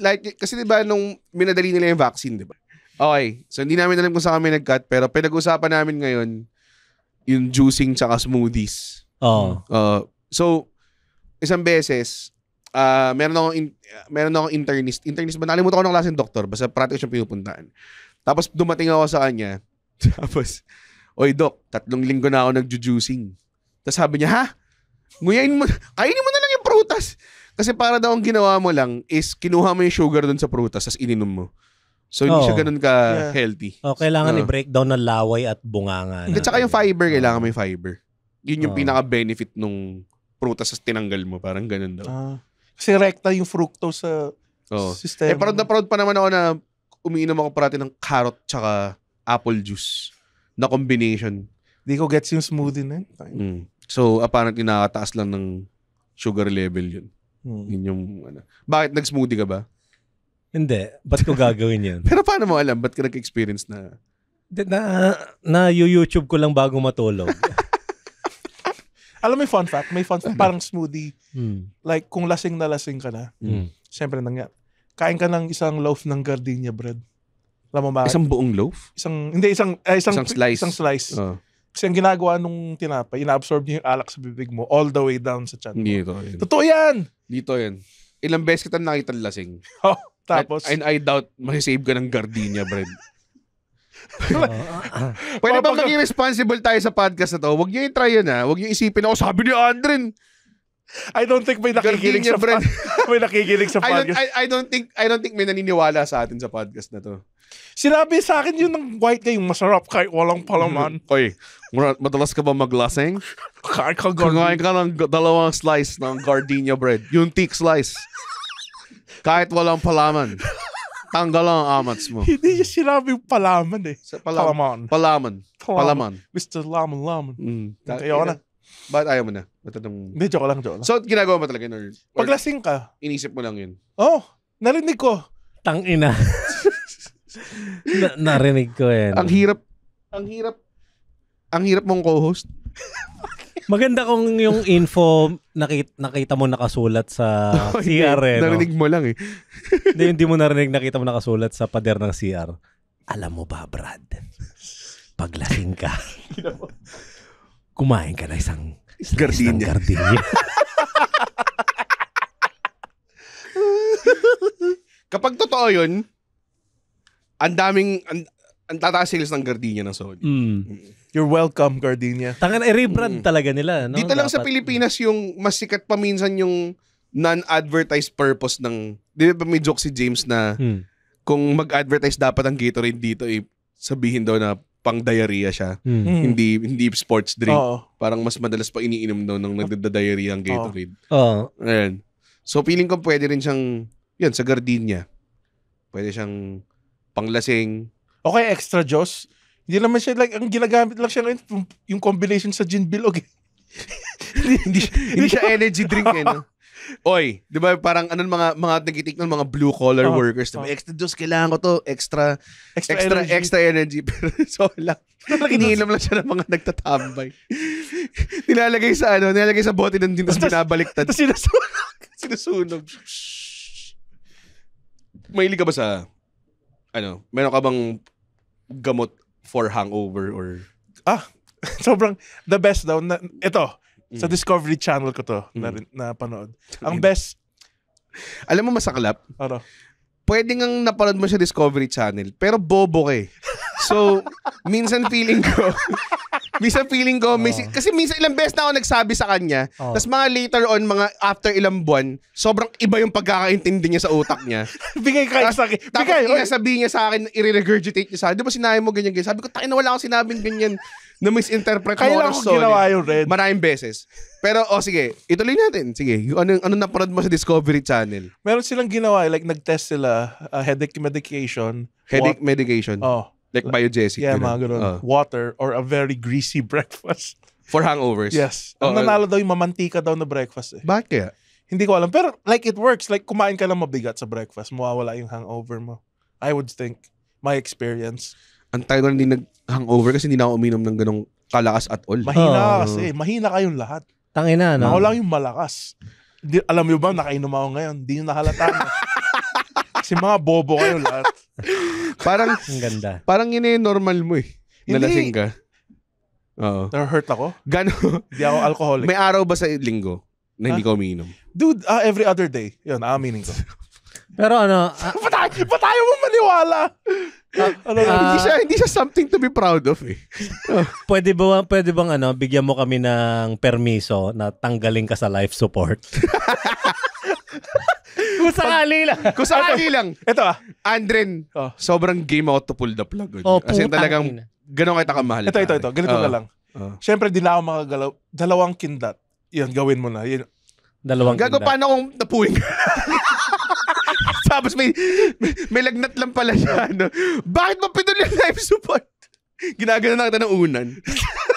S1: like kasi 'di ba nung minadali nila yung vaccine, 'di ba? Okay. So, hindi namin alam kung saan kami nag-cut, pero pinag-usapan namin ngayon yung juicing tsaka smoothies. Oo. Oh. Uh, so, isang beses, uh, meron akong, in, meron akong internist. Internist ba? Nakalimutan ko ng klaseng doktor. Basta practice siyang pinupuntaan. Tapos, dumating ako sa kanya. Tapos, Oy, Doc, tatlong linggo na ako nagjujuicing. Tapos sabi niya, ha? Nguyain mo, kainin mo na lang yung prutas. Kasi para daw ang ginawa mo lang is kinuha mo yung sugar doon sa prutas tapos ininom mo. So, hindi Oo. siya ganun ka-healthy. Oh, kailangan Oo. i-breakdown
S2: ng laway at
S1: bunganga. Hindi, na. tsaka yung fiber, kailangan may fiber. Yun yung Oo. pinaka-benefit nung prutas sa tinanggal mo. Parang ganun daw. Ah. kasi rekta yung fructose sa Oo. system. Eh, parang na proud pa naman ako na umiinom ako parati ng carrot tsaka apple juice na combination. Hindi ko gets yung smoothie na yun. Mm. So, apparently nakataas lang ng sugar level yun. Hmm. Yun yung, ano. Bakit nag-smoothie ka ba? Hindi. Ba't ko gagawin yun? Pero paano mo alam? Ba't ka nag-experience na? De, na,
S2: na YouTube ko lang bago matulog.
S1: alam mo fun fact? May fun fact. Parang smoothie. Mm. Like, kung lasing na lasing ka na, mm. siyempre nang kain ka ng isang loaf ng gardenia bread. Alam mo ba? Isang buong loaf? Isang, hindi, isang, eh, isang, isang slice. Isang slice. Uh. Kasi ang ginagawa nung tinapay, inaabsorb niya yung alak sa bibig mo all the way down sa chan mo. Dito, yun. Totoo yan! Dito yan. Ilang beses kita nakita lasing. Oh. Tapos, and, and I doubt masisave ka ng gardenia, Brad. Pwede ba maging responsible tayo sa podcast na to? Huwag niyo yung try yun ha. Ah. Huwag niyo isipin ako, oh, sabi ni Andren. I don't think may nakikilig sa friend. may nakikilig sa podcast. I don't, I, I don't think I don't think may naniniwala sa atin sa podcast na to. Sinabi sa akin yun ng white guy, yung masarap kahit walang palaman. Mm-hmm. Oy, madalas ka ba maglaseng? Kain ka, Kumain ka ng dalawang slice ng gardenia bread. Yung thick slice. Kahit walang palaman. Tanggal ang amats mo. Hindi niya sinabi yung palaman eh. Sa palam- palaman. Palaman. Palaman. Mr. Laman Laman. Mm. Ayaw na. Ba't ayaw mo na? Ba't anong... Hindi, joke lang, joke lang. So, ginagawa mo talaga yun? Or, or Paglasing ka. Inisip mo lang yun? Oh, narinig ko. Tangina. na, narinig ko yan. Ang hirap. Ang hirap. Ang hirap mong co-host. Maganda kung
S2: yung info nakita, nakita mo nakasulat sa oh, CR eh. No? Narinig mo lang eh. hindi, hindi mo narinig nakita mo nakasulat sa pader ng CR. Alam mo ba, Brad? Paglasing ka, kumain
S1: ka na isang slice ng gardenia. Kapag totoo yun, ang daming, ang, ang tataas ng gardenia ng Sony. Mm. mm. You're welcome, Gardenia. Tangan, eh, rebrand mm. talaga nila. No? Dito lang Dapat. sa Pilipinas yung mas sikat pa minsan yung non-advertised purpose ng... Di ba may joke si James na hmm. kung mag-advertise dapat ang Gatorade dito, eh, sabihin daw na pang diarrhea siya. Mm. Hindi hindi sports drink. Oo. Parang mas madalas pa iniinom daw nung nagda-diarrhea ang Gatorade. Oh. Ayan. So feeling ko pwede rin siyang yun sa gardenia. Pwede siyang panglasing. Okay, extra juice. Hindi naman siya, like, ang ginagamit lang siya ngayon, yung, yung combination sa gin bilog. Eh. hindi, hindi siya energy drink eh, no? Oy, 'di ba parang anong mga mga nagitik ng mga blue collar oh, workers, diba? Oh. extra dose kailangan ko to, extra extra extra energy, extra energy. pero so lang. Ano Iniinom lang siya ng mga nagtatambay. nilalagay sa ano, nilalagay sa bote ng din tapos binabaliktad. Tapos sinusunog. sinusunog. Mahilig ka ba sa ano, meron ka bang gamot for hangover or... Ah, sobrang the best daw. Na, ito, mm. sa Discovery Channel ko to mm. na, napanood. Ang best... Alam mo masaklap? Ano? Pwede ngang napanood mo sa Discovery Channel, pero bobo ka eh. So, minsan feeling ko, minsan feeling ko, may, oh. kasi minsan ilang beses na ako nagsabi sa kanya, oh. tapos mga later on, mga after ilang buwan, sobrang iba yung pagkakaintindi niya sa utak niya. Bigay ka sa akin. Tapos Bigay, inasabi niya sa akin, i-regurgitate niya sa akin, di ba sinabi mo ganyan ganyan? Sabi ko, takin na wala akong sinabing ganyan na misinterpret mo. Kailan ko ginawa yung red? Maraming beses. Pero, oh sige, ituloy natin. Sige, yung ano, ano napanood mo sa Discovery Channel? Meron silang ginawa, like nag-test sila, uh, headache medication. Headache what? medication. Oh. Like biogesic. Yeah, ganun. mga ganun. Oh. Water or a very greasy breakfast. For hangovers? Yes. Oh, Ang oh, nanalo daw yung mamantika daw na breakfast eh. Bakit kaya? Hindi ko alam. Pero like it works. Like kumain ka lang mabigat sa breakfast, mawawala yung hangover mo. I would think. My experience. Ang tayo hindi nag-hangover kasi hindi na ako uminom ng ganong kalakas at all. Mahina oh. kasi. Mahina kayong lahat. Tangina, no? Ako lang yung malakas. Di, alam mo ba, nakainom ako ngayon. Hindi nyo nahalata. si mga bobo kayo lahat. parang, Ang ganda. parang yun normal mo eh. Nalasing ka. Oo. Na-hurt ako. Gano, Hindi ako alcoholic. may araw ba sa linggo na hindi ah. ka umiinom? Dude, ah, every other day. Yun, aaminin ko.
S2: Pero ano, ah, Ba't tayo, ba't tayo mo maniwala? Ah, ano, ah, hindi, siya, hindi siya something to be proud of eh. pwede ba pwede bang ano, bigyan mo kami ng permiso na tanggalin ka sa life support?
S1: Kung sakali lang. Kung sakali lang. Ito ah. Andren, oh. sobrang game out to pull the plug. Oh, As in talagang, ganun kita kamahal. Ito, ito, ito. Ganito oh. na lang. Oh. Siyempre, di na ako makagalaw. Dalawang kindat. Yan, gawin mo na. Yan. Dalawang Gago, kindat. paano kung napuwing Tapos may, may, may lagnat lang pala siya. Ano? Bakit mo pinuli yung life support? Ginagano na kita ng unan.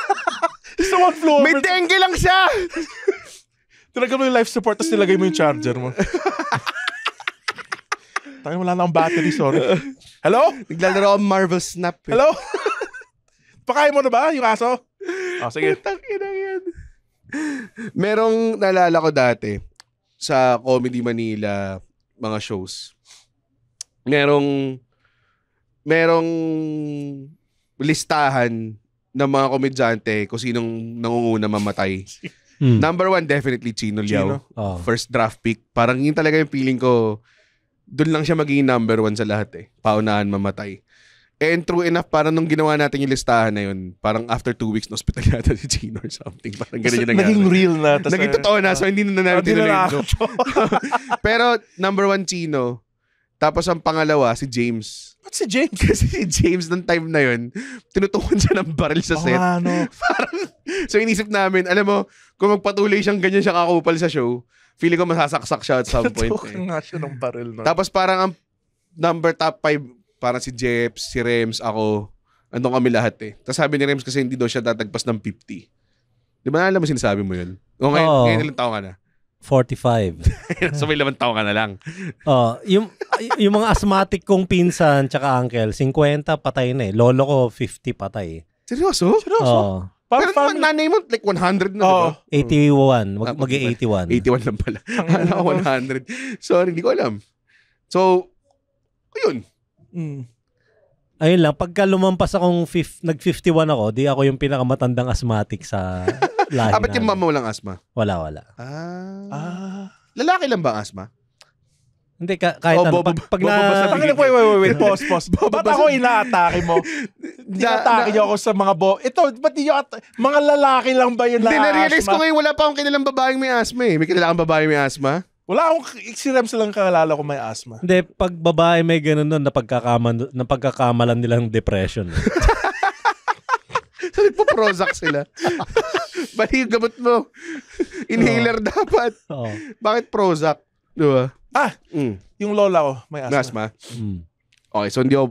S1: Sa one floor. May dengue lang siya! Talaga mo yung life support tapos nilagay mo yung charger mo. Tayo wala na akong battery, sorry. Hello? Naglalaro ako Marvel Snap. Eh. Hello? Pakain mo na ba yung aso? Oh, sige. Tangina yan. Merong nalala ko dati sa Comedy Manila mga shows. Merong merong listahan ng mga komedyante kung sinong nangunguna mamatay. Hmm. Number one, definitely Chino Liao. Chino? Oh. First draft pick. Parang yun talaga yung feeling ko doon lang siya magiging number one sa lahat eh. Paunahan mamatay. Eh, and true enough, parang nung ginawa natin yung listahan na yun, parang after two weeks na hospital yata si Gino or something. Parang ganun so, yung nangyari. Naging real na. Tas naging totoo na, uh, so hindi na namin uh, tinuloy na yung Pero number one, Chino. Tapos ang pangalawa, si James. Ba't si James? Kasi si James nung time na yun, tinutungan siya ng baril sa oh, set. Ano? parang, so inisip namin, alam mo, kung magpatuloy siyang ganyan siya kakupal sa show, Feeling ko masasaksak siya at some point. eh. nga siya ng baril. No? Tapos parang ang number top 5, parang si Jeps, si Rems, ako, andun kami lahat eh. Tapos sabi ni Rems kasi hindi daw siya tatagpas ng 50. Di ba alam mo sinasabi mo yun? O ngayon, Oo. ngayon ilang
S2: taong ka na? 45.
S1: so may limang taong ka na lang.
S2: Oh, yung yung mga asthmatic kong pinsan tsaka uncle, 50 patay na eh. Lolo ko 50 patay. Eh.
S1: Seryoso? Seryoso? Oh. Parang Pero family... nanay mo, like 100 na, oh.
S2: diba? 81. Mag, mag 81. 81 lang pala. Ano,
S1: 100. Sorry, hindi ko alam. So, ayun. Mm. Ayun lang,
S2: pagka lumampas akong fif- nag-51 ako, di ako yung pinakamatandang asthmatic sa ah, lahi Apat yung
S1: mama walang asma? Wala, wala. Ah. ah. Lalaki lang ba ang asma? Hindi, ka, kahit oh, ano. Bobo, pag, pag bobo na... wait, wait, wait, wait. Pause, pause. Ba't ako inaatake mo? Inaatake niyo ako sa mga bo... Ito, ba't niyo at... Mga lalaki lang ba yun na Hindi, na-realize ko ngayon, wala pa akong kinilang babaeng may asma eh. May kinilang babaeng may asma? Wala akong si Rems lang kakalala ko may asthma.
S2: Hindi, pag babae may ganun nun, napagkakaman, napagkakamalan nila ng depression. Eh.
S1: so, nagpo-Prozac sila. Bali yung gamot mo. Inhaler oh. dapat. Oh. Bakit Prozac? Di ba? Ah! Mm. Yung lola ko, may asthma. May asthma? Mm. Okay, so hindi ako,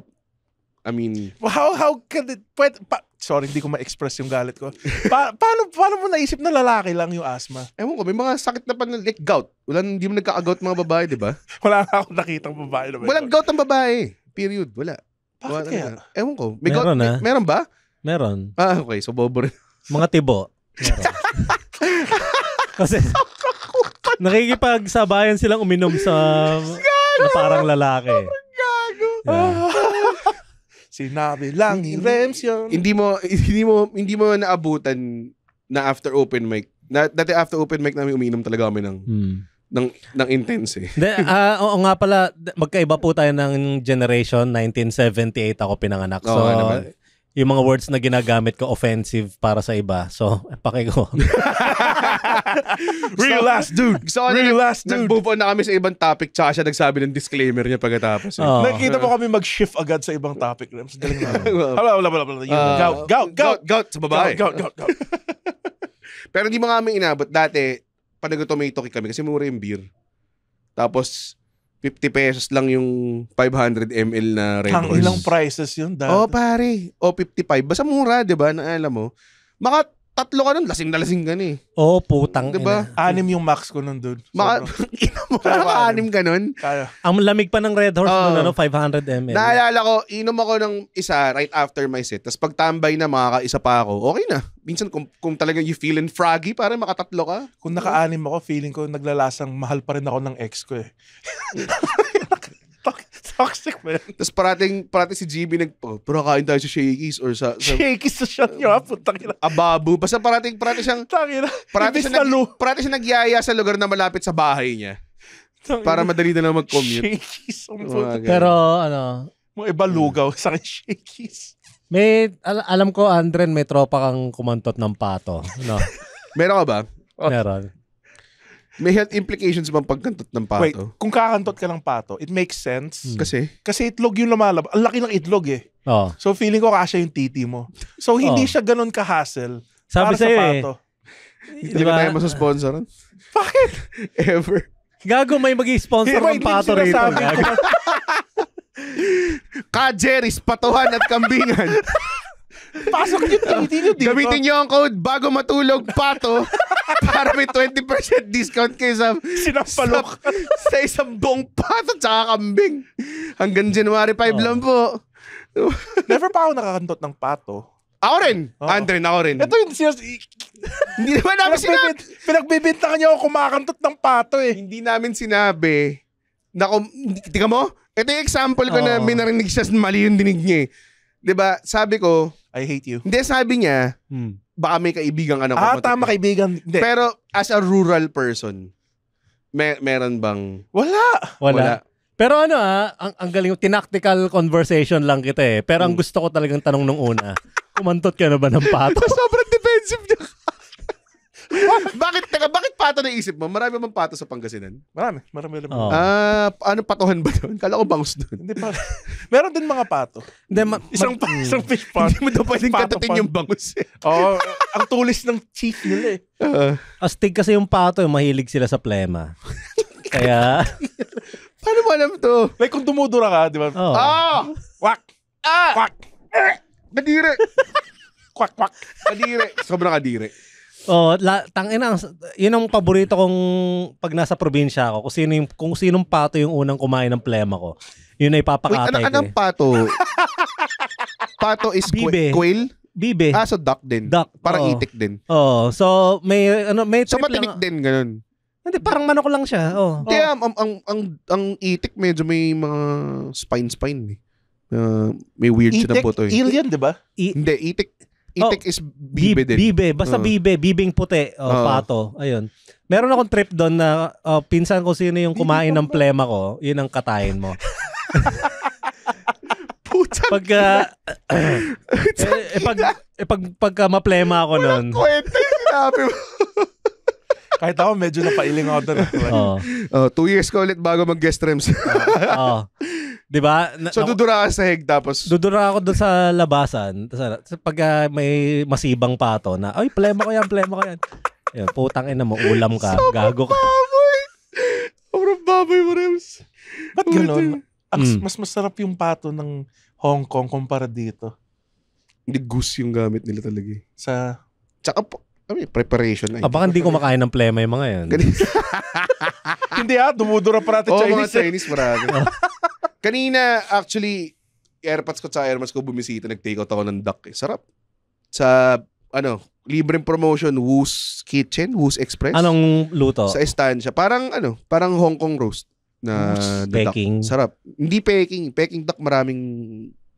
S1: I mean... How, how can it, pwede, pa, sorry, hindi ko ma-express yung galit ko. Pa, paano, paano mo naisip na lalaki lang yung asthma? Ewan ko, may mga sakit na pa na, like gout. Wala, hindi mo nagka-gout mga babae, di ba? wala na akong nakitang babae. Na Walang gout ang babae. Period, wala. Bakit wala kaya? Na. Ewan ko. May meron gout, na. May, ah. meron ba? Meron. Ah, okay. So, bobo rin. mga tibo. Meron.
S2: Kasi, Nakikipagsabayan silang uminom sa
S1: na parang lalaki. Gago. Yeah. Sinabi lang ni Rems yun. Hindi mo, hindi mo, hindi mo naabutan na after open mic. Na, dati after open mic namin uminom talaga kami ng hmm. ng ng intense eh. De, uh,
S2: ah, oo nga pala, magkaiba po tayo ng generation. 1978 ako pinanganak. So, oo, yung mga words na ginagamit ko offensive para sa iba. So, paki ko.
S1: Real last dude. So, ano Real na, last dude. Nag-move on na kami sa ibang topic tsaka siya nagsabi ng disclaimer niya pagkatapos. Eh. Oh. Nakikita mo kami mag-shift agad sa ibang topic. Rams. Galing na. Wala, wala, wala. wala. Uh, gout, gout, gout. Gout, sa babae. Gout, gout, gout. Pero hindi mo kami inabot. Dati, panagotomato kami kasi mura yung beer. Tapos, 50 pesos lang yung 500 ml na Red Ang ilang prices yun dati. Oh, pare. O 55. Basta mura, 'di ba? Na alam mo. Maka tatlo ka nun, lasing na lasing gani. eh. oh, putang Diba? ina. Anim yung max ko nun, dude. Maka, Sobrang- ina mo, Kaya anim ka nun.
S2: Kaya, Ang lamig pa ng Red Horse Oo. nun, ano, 500 ml.
S1: Naalala ko, inom ako ng isa right after my set. Tapos pagtambay na makakaisa pa ako, okay na. Minsan kung, kung talagang you feeling froggy, para makatatlo ka. kung naka-anim ako, feeling ko naglalasang mahal pa rin ako ng ex ko eh. Toxic, man. Tapos parating, parating si GB nag, oh, pero kain tayo sa Shakey's or sa... sa Shakey's sa shot nyo, ha? Putang ina. Ababo. Basta parating, parating siyang... Tangina. Parating siya, nag, parating siya nagyaya sa lugar na malapit sa bahay niya. Tangina. Para madali na lang mag-commute. Shakey's. Mga Pero, ano... Mga iba lugaw sa Shakey's.
S2: May, al- alam ko, Andren, may tropa kang kumantot ng pato.
S1: No? Meron ka ba? Meron. May health implications bang pagkantot ng pato? Wait, kung kakantot ka ng pato, it makes sense. Hmm. Kasi? Kasi itlog yung lumalabas. Ang laki ng itlog eh. Oh. So feeling ko kasha yung titi mo. So hindi oh. siya ganun ka-hassle Sabi para sa iyo, eh. pato. Eh. Hindi diba? tayo masasponsoran. Bakit? Ever. Gago, may mag-sponsor ng pato rito. Ka Jerry's, patuhan at kambingan. Pasok yung TD nyo dito. Gamitin nyo ang code bago matulog pato para may 20% discount kayo sa, Sinampalok. sa, sa isang buong pato tsaka kambing. Hanggang January 5 oh. lang po. Never pa ako nakakantot ng pato. Ako rin. Oh. Ah, Andre, ako rin. Ito yung serious. Hindi naman namin sinabi. Pinagbibintangan niya ako kumakantot ng pato eh. Hindi namin sinabi na kung, tika mo, ito yung example ko oh. na may narinig siya, mali yung dinig niya eh. ba diba, sabi ko, I hate you. Hindi, sabi niya, hmm. baka may kaibigan ka na Ah, tama, kaibigan. Hindi. Pero as a rural person, may, meron bang... Wala.
S2: Wala. Wala. Pero ano ah, ang, ang galing, tinactical conversation lang kita eh. Pero ang hmm. gusto ko talagang tanong nung una, kumantot ka na ba ng pato?
S1: Sobrang defensive niya. bakit, teka, bakit pato na isip mo? Marami bang pato sa Pangasinan? Marami. Marami alam mo. Ah, ano patuhan ba 'yun? Kala ko bangus doon. Hindi pa. Meron din mga pato. Hindi, ma- Isang, pa- hmm. isang fish pond. Hindi mo daw pwedeng Pato yung bangus. eh. Oo. ang tulis ng cheek nila eh. Ah,
S2: Astig kasi yung pato, yung eh, mahilig sila sa plema. Kaya,
S1: paano mo alam to? Like kung dumudura ka, di ba? oh. Ah! Quack! Ah! Quack! Nadire! Quack! Quack! Kadire. Sobrang kadire. Oh,
S2: la, tangin ang yun ang paborito kong pag nasa probinsya ako, kung sino yung, kung sinong pato yung unang kumain ng plema ko. Yun ay ano, papakatay Wait, ano, ko. Anong eh. pato? pato is Bibe. quail? Bibe. Ah, so duck din. Duck. Parang oh. itik din. Oh, so may ano may So matinik lang. din ganun. Hindi,
S1: parang manok lang siya. Oh. Hindi, oh. ang, ang, ang, ang, itik medyo may mga spine-spine eh. Uh, may weird itik, siya ng buto eh. Eel di ba? I- Hindi, itik itik oh, is bibe din. Bibe, basta uh. bibe, bibing puti,
S2: oh, uh. pato. Ayun. Meron akong trip doon na oh, pinsan ko sino yung kumain ng plema ko, yun ang katayin mo. Putang Pagka
S1: ah, eh, eh, pag eh, pag pagka maplema ako noon. Kwento sinabi mo. Kahit ako, medyo napailing ako doon. Eh. Oo. Uh, two years ka ulit bago mag-guest rooms. Oo. Di ba? Na, so, dudura ka sa heg tapos? Dudura ako doon sa
S2: labasan. Tapos, pag uh, may masibang pato na, ay, plema ko yan, plema ko yan. Ayun, putang ina mo, ulam ka. Sobrang gago ka.
S1: baboy! Sobrang baboy mo, Rems. Ba't ganun? Aks, mm. Mas masarap yung pato ng Hong Kong kumpara dito. Hindi goose yung gamit nila talaga eh. Sa... Tsaka I mean, preparation na. Ah, eh. baka
S2: hindi ko makain ng plema yung mga yan.
S1: hindi ah, dumudura pa natin Oo, Chinese. mga eh. Chinese marami. Kanina, actually, airpods ko sa airpods ko bumisita, nag-take out ako ng duck. Eh. Sarap. Sa, ano, libreng promotion, Woo's Kitchen, Woo's Express. Anong luto? Sa estancia. Parang, ano, parang Hong Kong roast na Mm, na duck. Sarap. Hindi Peking. Peking duck maraming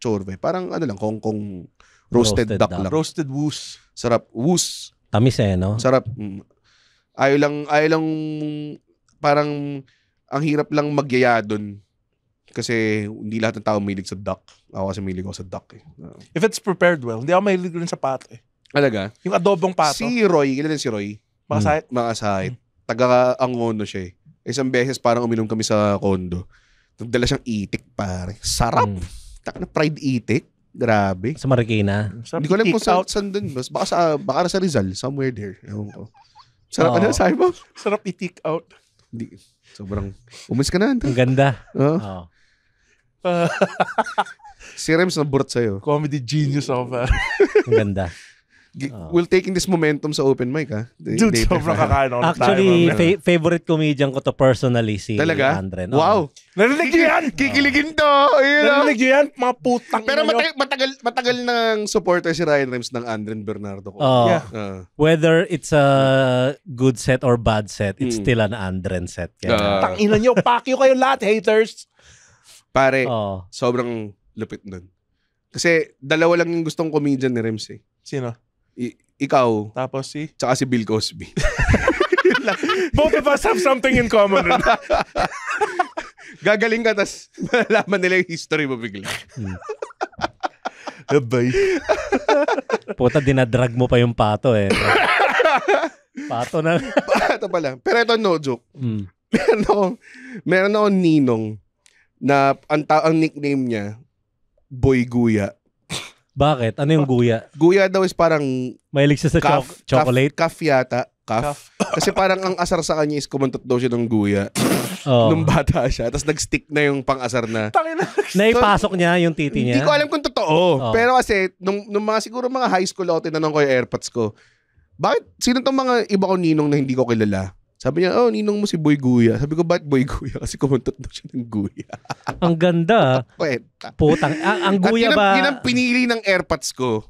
S1: chorve. Parang ano lang, Hong Kong roasted, Roasted duck, duck. lang. Roasted woos. Sarap. Woos. Tamis eh, no? Sarap. Mm. Ayaw lang, ayaw lang, parang, ang hirap lang magyaya doon. Kasi hindi lahat ng tao mahilig sa duck. Ako kasi mahilig ako sa duck eh. Uh, If it's prepared well, hindi ako mahilig rin sa pato eh. Alaga? Yung adobong pato. Si Roy, kilala si Roy. Makasahit? Mm. Makasahit. Mm. Taga-angono siya eh. Isang beses parang uminom kami sa kondo. Nagdala siyang itik pare. Sarap! Mm. Taka na fried itik. Grabe. Sa Marikina. Hindi ko alam kung saan, saan dun. baka, sa, baka sa Rizal, somewhere there. Ewan ko. Sarap, oh. ano, sabi mo? Sarap i-take out. Hindi. Sobrang, umis ka na. Ang ganda. Oo. Oh. Oh. si Rems na burot sa'yo. Comedy genius ako pa. Ang ganda. Oh. We'll taking this momentum sa open mic, ha? They, Dude, they sobrang kakaano. Actually, fa-
S2: favorite comedian ko to personally si Talaga? Andren. Oh. Wow.
S1: Narinig nyo yan! Kikiligin to! You know? Ah. Narinig yan, mga putang Pero matagal, matagal, matagal ng supporter si Ryan Rems ng Andre Bernardo ko. Oh. Yeah. Uh. Whether it's
S2: a good set or bad set, it's mm. still an Andre set. Kaya. Uh. Tanginan
S1: nyo, pakyo kayo lahat, haters! Pare, oh. sobrang lupit nun. Kasi dalawa lang yung gustong comedian ni Rems eh. Sino? ikaw. Tapos si? Tsaka si Bill Cosby. Both of us have something in common. Gagaling ka, tas malalaman nila yung history mo bigla. Hmm.
S2: Abay. Puta, dinadrag mo pa yung pato eh.
S1: pato na. Ito pala. Pero ito, no joke. Mm. Meron akong, meron akong ninong na ang, ta- ang nickname niya, Boy Guya. Bakit? Ano yung guya? Guya daw is parang Mahilig siya sa cho- chocolate? Cuff, cuff yata. Cuff. Kasi parang ang asar sa kanya is kumuntot daw siya ng guya. Oo. Oh. Nung bata siya. Tapos nag-stick na yung pang-asar na. Naipasok niya yung titi niya? Hindi ko alam
S2: kung totoo. Oo. Oh.
S1: Pero kasi, nung, nung mga siguro mga high school ako, tinanong ko yung airpods ko, bakit, sino tong mga iba ko ninong na hindi ko kilala? Sabi niya, oh, ninong mo si Boy Guya. Sabi ko, ba't Boy Guya? Kasi kumuntot daw siya ng Guya.
S2: ang ganda. Kwenta. Putang. Ang, ang Guya At yun ang, ba? yun ang
S1: pinili ng airpods ko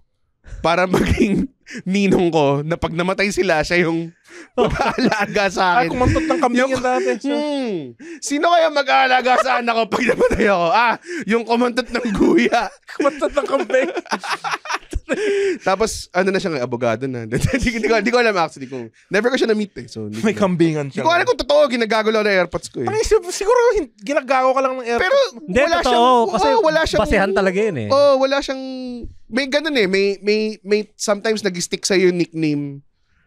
S1: para maging ninong ko na pag namatay sila, siya yung oh. mag-aalaga sa ah, akin. Ay, kumantot ng kambing yung, yan dati. So. Hmm, sino kaya mag-aalaga sa anak ko pag namatay ako? Ah, yung kumantot ng Guya. kumantot ng kambing. Tapos, ano na siya ngayon, abogado na. Hindi ko, di ko alam actually kung, never ko siya na-meet eh. So, May ko- kambingan Hindi siya. ko alam kung totoo, ginagagalaw na airpods ko eh. Ay, ano siguro hin- ka lang ng airpods. Pero, Hindi, wala totoo. siyang, kasi oo, wala siyang, basehan talaga yun eh. Oo, wala siyang, may ganun eh, may, may, may, sometimes nag-stick sa'yo yung nickname.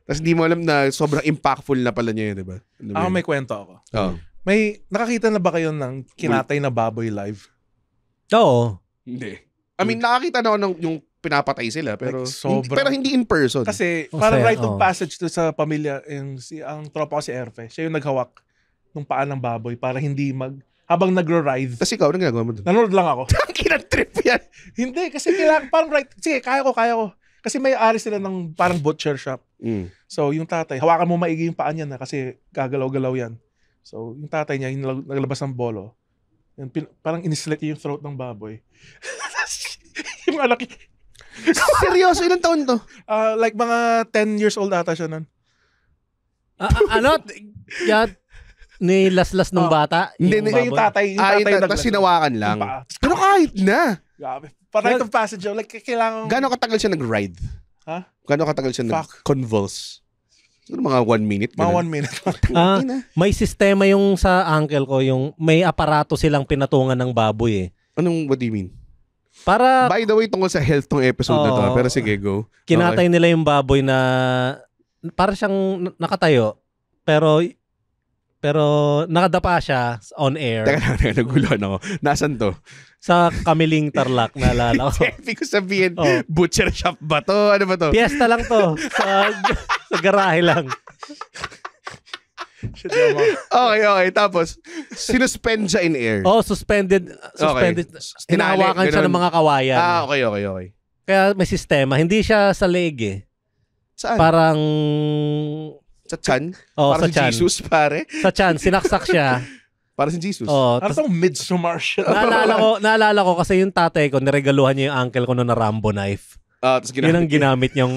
S1: Tapos hindi mo alam na sobrang impactful na pala niya yun, di ba? Ano Ako ah, may kwento ako. Oo. May, nakakita na ba kayo ng kinatay na baboy live? Oo. Hindi. I mean, nakakita na ako ng yung pinapatay sila pero like, sobra. pero hindi in person. Kasi oh, parang rite oh. of passage to sa pamilya yung si ang tropa ko si Erfe. Siya yung naghawak ng paa ng baboy para hindi mag habang nagro-ride. Kasi ikaw, anong ginagawa mo doon? Nanood lang ako. Ang trip yan. hindi, kasi kailangan, parang right, sige, kaya ko, kaya ko. Kasi may ari sila ng parang butcher shop. Mm. So, yung tatay, hawakan mo maigi yung paa niya na kasi gagalaw-galaw yan. So, yung tatay niya, yung naglabas ng bolo. Yung, parang inislit yung throat ng baboy. yung anak, Seryoso, ilang taon to? Uh, like mga 10 years old ata siya nun. Uh, ano? Yeah, ni
S2: Laslas nung oh. bata?
S1: Hindi, yung, yung, yung tatay. Yung tatay ah, yung tatay sinawakan lang. Pero kahit na. Grabe. Parang itong passage, oh, like, kailangan... Gano'ng katagal siya nag-ride? Ha? Huh? Gano'ng katagal siya nag-convulse?
S2: Siguro mga one minute. Mga ganun. one minute. ah, may sistema yung sa uncle ko, yung may aparato silang pinatungan ng baboy eh. Anong, what do you mean?
S1: Para By the way, tungkol sa health tong episode na to. Pero sige, go. kinatay
S2: nila yung baboy na para siyang nakatayo pero pero nakadapa siya on Teka air lang, teka, naguluhan ako. Nasaan to? sa Kamiling Tarlac naalala ko. Hindi ko sabihin,
S1: Oh. butcher shop ba to? Ano ba to? Piesta lang to sa, sa garahe lang. Shit, yung mga- Okay, okay. Tapos, sinuspend siya in air. Oh, suspended. Suspended. Tinali, Hinahawakan siya ng mga kawayan. Ah, okay, okay, okay.
S2: Kaya may sistema. Hindi siya sa leg eh. Saan? Parang... sa chan? Oh, Parang sa si chan. Jesus, pare. Sa chan. Sinaksak siya. Para si Jesus. Oh, Ano mid tong midsummer siya? naalala ko, naalala ko kasi yung tatay ko, niregaluhan niya yung uncle ko noon na Rambo knife.
S1: Ah, tapos Yun ginamit. ang ginamit
S2: niyang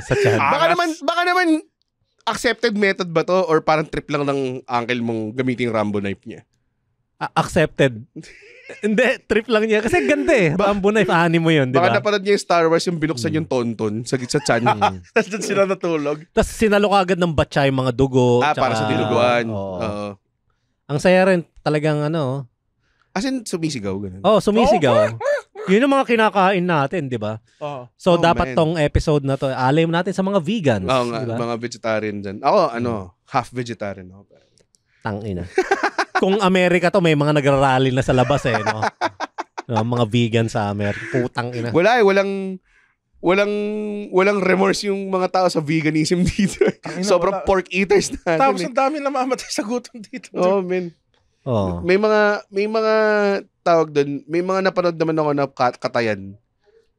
S2: sa chan. Baka
S1: naman, baka naman accepted method ba to or parang trip lang ng uncle mong gamitin yung Rambo knife niya? Uh, accepted. Hindi, trip lang niya. Kasi ganda eh. Ba- Rambo knife, ani mo yun, di ba? Baka napanood niya yung Star Wars, yung binuksan hmm. yung tonton sa, sa chan. Hmm.
S2: Tapos doon sila natulog.
S1: Tapos sinalo ka agad ng batsa yung mga dugo. Ah, tsaka, para sa diluguan. Oo. Uh,
S2: Ang saya rin talagang ano. Oh.
S1: As in, sumisigaw. Ganun.
S2: oh, sumisigaw. Oh, Yun yung mga kinakain natin, di ba? Oh. So, oh, dapat man. tong episode na to, alay natin sa mga vegans. Oo oh, nga, diba? mga
S1: vegetarian dyan. Ako, ano, hmm. half vegetarian ako. Tangina.
S2: Kung Amerika to, may mga nagrarally na sa labas eh, no? no mga vegan sa Amerika. Putang ina. Wala
S1: eh, walang walang walang remorse yung mga tao sa veganism dito. Sobrang pork eaters na. Tapos eh. ang dami namamatay sa gutom dito. Oh, man. Oh. May mga may mga tawag doon, may mga napanood naman ako na katayan.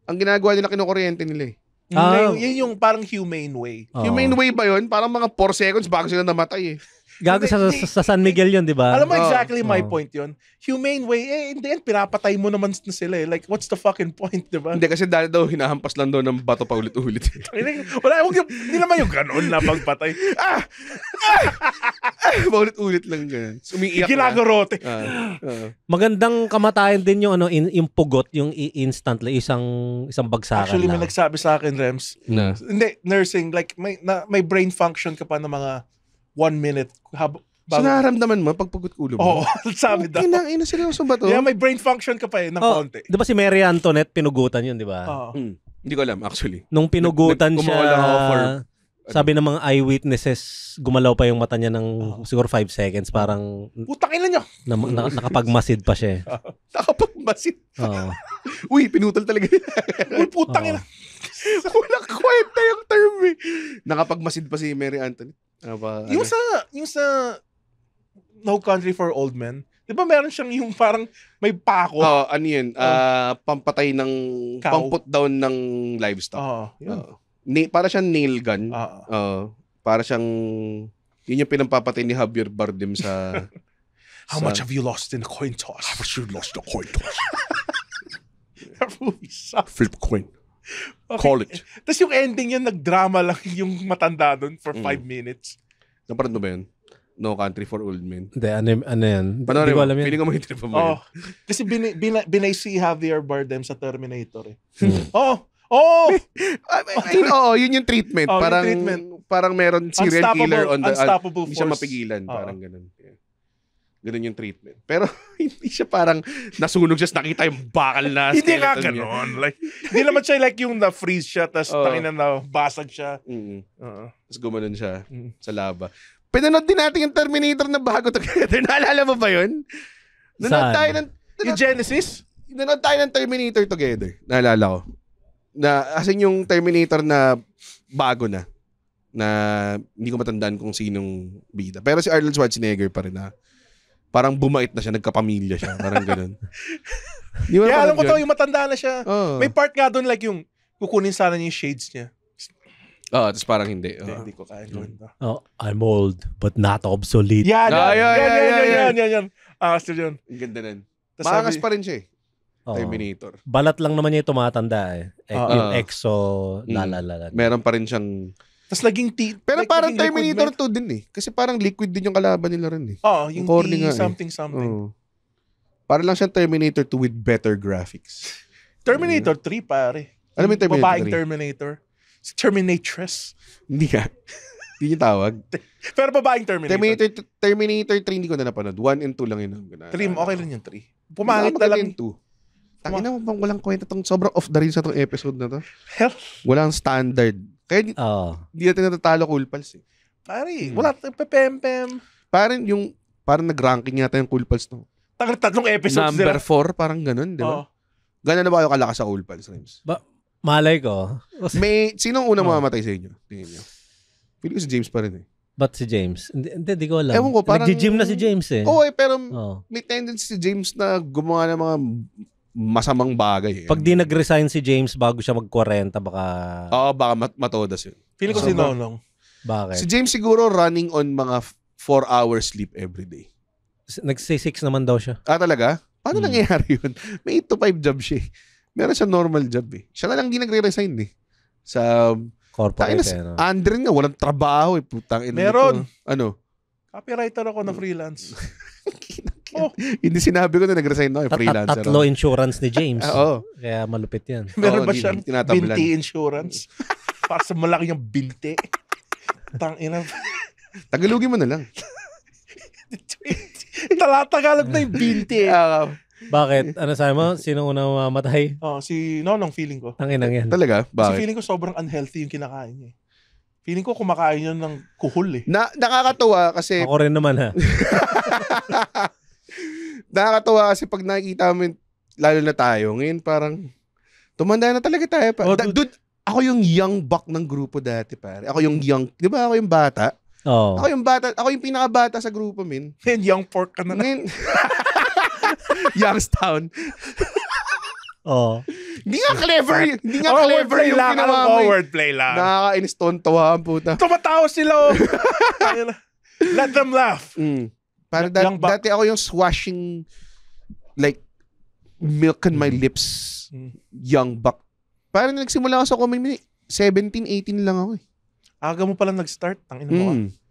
S1: Ang ginagawa nila kinukuryente nila eh. Ah. Yun, yun yung parang humane way. Oh. Humane way ba yun? Parang mga 4 seconds bago sila namatay eh.
S2: Gago sa, sa, sa San Miguel yun, di ba? Alam mo oh, exactly oh. my oh. point
S1: yun. Humane way, eh, in the pinapatay mo naman sila eh. Like, what's the fucking point, di ba? Hindi, kasi dahil daw, hinahampas lang daw ng bato pa ulit-ulit. Wala, huwag yung, hindi naman yung ganun na pagpatay. ah! Ah! ah! Paulit-ulit lang ganun. Sumiiyak Ginagorote. Ah, ah.
S2: Magandang kamatayan din yung, ano, in, yung pugot, yung instantly, isang, isang bagsakan Actually, lang. may
S1: nagsabi sa akin, Rems. Na. Hindi, nursing, like, may, na, may brain function ka pa ng mga one minute. Hab- so nararamdaman mo pagpagod ulo mo? Oo, sabi daw. Kinang ina, seryoso ba to? Yeah, may brain function ka
S2: pa eh, ng oh, konti. Di ba si Mary Antoinette pinugutan yun, di ba?
S1: Oo. Hmm. Hindi ko alam actually. Nung pinugutan Nag- siya, for, ano? sabi
S2: ng mga eyewitnesses, gumalaw pa yung mata niya ng uh, siguro 5 seconds. Parang... Putang ina niya! Na, na, nakapagmasid pa siya. Uh,
S1: nakapagmasid?
S2: Oo. Uh,
S1: Uy, pinutol talaga. Uy, putang uh, ina. Walang kwenta yung term eh. Nakapagmasid pa si Mary Antoinette. Ano ba? Diba? Yung ano? sa, yung sa No Country for Old Men, di ba meron siyang yung parang may pako? Oo, ano yun? Um, uh, pampatay ng, cow. pamput down ng livestock. Oo, yun. Uh, para siyang nail gun. Oo. Uh, para siyang, yun yung pinampapatay ni Javier Bardem sa... How sa, much have you lost in the coin toss? How much you lost the coin toss? Flip coin. Okay. College. Tapos yung ending yun, nagdrama lang yung matanda doon for mm. five minutes. Naparang ano ba yun? No Country for Old Men.
S2: Hindi, ano, ano yan? Panoorin ko alam yan. Feeling ko may trip
S1: mo oh. Kasi bin, bin, binay si Javier Bardem sa Terminator eh. Hmm. oh! Oh! Ah, I mean, oh, yun yung treatment. Oh, parang, yung treatment. parang meron serial killer on the... Unstoppable uh, ah, force. Hindi siya mapigilan. oh Parang ganun. Ganun yung treatment. Pero hindi siya parang nasunog siya, nakita yung bakal na Hindi ka ganun. Like, hindi naman siya like yung na-freeze siya, tapos oh. na basag siya. Mm-hmm. Uh-huh. Tapos siya mm-hmm. sa lava. Pinanood din natin yung Terminator na bago together. Naalala mo ba yun? Nanood tayo ng... yung Genesis? Nanood tayo ng Terminator together. Naalala ko. Na, as in yung Terminator na bago na na hindi ko matandaan kung sinong bida. Pero si Arnold Schwarzenegger pa rin ha parang bumait na siya, nagkapamilya siya. Parang ganun. Di ba Kaya alam ko to, yung matanda na siya. Oo. May part nga doon like yung kukunin sana niya yung shades niya. Oo, tapos parang hindi. Hindi, Oo. hindi ko kaya gawin
S2: Oh, I'm old, but not obsolete. Yan, Ah, yan, yan, yan, yan, yan,
S1: yan, yan, Ah, still yun. Ang ganda nun. Tas pa rin siya eh. Oo. Oh. Terminator.
S2: Balat lang naman niya yung tumatanda eh. E- Oo. Ah, yung ah. exo, mm. la la la la. Meron pa rin siyang
S1: tapos laging ti Pero like, parang Terminator 2 din eh. Kasi parang liquid din yung kalaban nila rin eh. Oo, oh, yung, yung something eh. something. Oh. Para lang siyang Terminator 2 with better graphics. Terminator 3 ano pare. Ano mo yung Terminator 3? Terminator. Si Terminatress. Hindi ka. Hindi yung tawag. Pero babaeng Terminator. Terminator, Terminator 3 hindi ko na napanood. 1 and 2 lang yun. 3, okay lang yung 3. Pumangit na lang. 2. Tangin na, bang walang kwenta tong sobrang off the rails sa tong episode na to. Hell. Walang standard. Kaya oh. di natin natatalo Cool Pals eh. Pare, hmm. wala tayong pepempem. Parang yung, parang nag-ranking yata yung Cool Pals no. Tagal tatlong episodes Number 4, parang ganun, di ba? Oh. Ganun na ba kayo kalakas sa Cool Pals, Rims? Ba
S2: malay ko.
S1: May, sinong unang oh. mamamatay sa inyo? Tingin niyo. Pili ko si James pa rin
S2: eh. Ba't si James?
S1: Hindi, hindi ko alam. Ewan ko, parang... Nag-gym na si James eh. Oo oh, eh, pero oh. may tendency si James na gumawa ng mga
S2: masamang bagay. Eh. Pag di nag-resign si James bago siya mag-40, baka...
S1: Oo, baka mat- matodas yun. Feeling ko so, si Nonong. Bakit? Si James siguro running on mga 4 hours sleep every day. 6 naman daw siya. Ah, talaga? Paano hmm. nangyayari yun? May 8 to 5 job siya eh. Meron siya normal job eh. Siya na lang di nagre-resign eh. Sa... Um, Corporate na, eh. Andrin nga, walang trabaho eh. Putang ina. Meron. Ito. Ano? Copywriter ako na hmm. freelance. Oh. Hindi sinabi ko na nag-resign na ako, eh, freelancer. Tat tatlo insurance ni James. Ah, oo. Kaya malupit yan. Meron ba siyang binti insurance? Para sa malaki niyang binti. Tang ina. Tagalogin mo na lang. Tagalog na yung binti. Uh,
S2: bakit? Ano sa mo? Sino unang mamatay?
S1: Oh, si Nonong feeling ko. Ang inang yan. Talaga? Bakit? Kasi feeling ko sobrang unhealthy yung kinakain niya. Eh. Feeling ko kumakain yun ng kuhol eh. Na, nakakatuwa kasi... Ako rin naman ha nakakatawa kasi pag nakikita mo lalo na tayo, ngayon parang tumanda na talaga tayo. Pa. Oh, dude. dude, ako yung young buck ng grupo dati, pare. Ako yung young, di ba ako yung bata? Oh. Ako yung bata, ako yung pinakabata sa grupo, min. Ngayon, young pork ka na lang. Youngstown. Oo. Oh.
S2: Hindi nga clever, hindi nga oh, clever yung lang, ginawa oh, mo. Eh. wordplay lang.
S1: Nakakainis ton, ang puta. Tumatawa sila. Oh. Let them laugh. Mm. Para da- young dati ako yung swashing like milk in my mm. lips. Mm. Young buck. Parang nagsimula ako sa comedy 17, 18 lang ako eh. Aga mo pala nag-start. Ang ina mo mm. ka.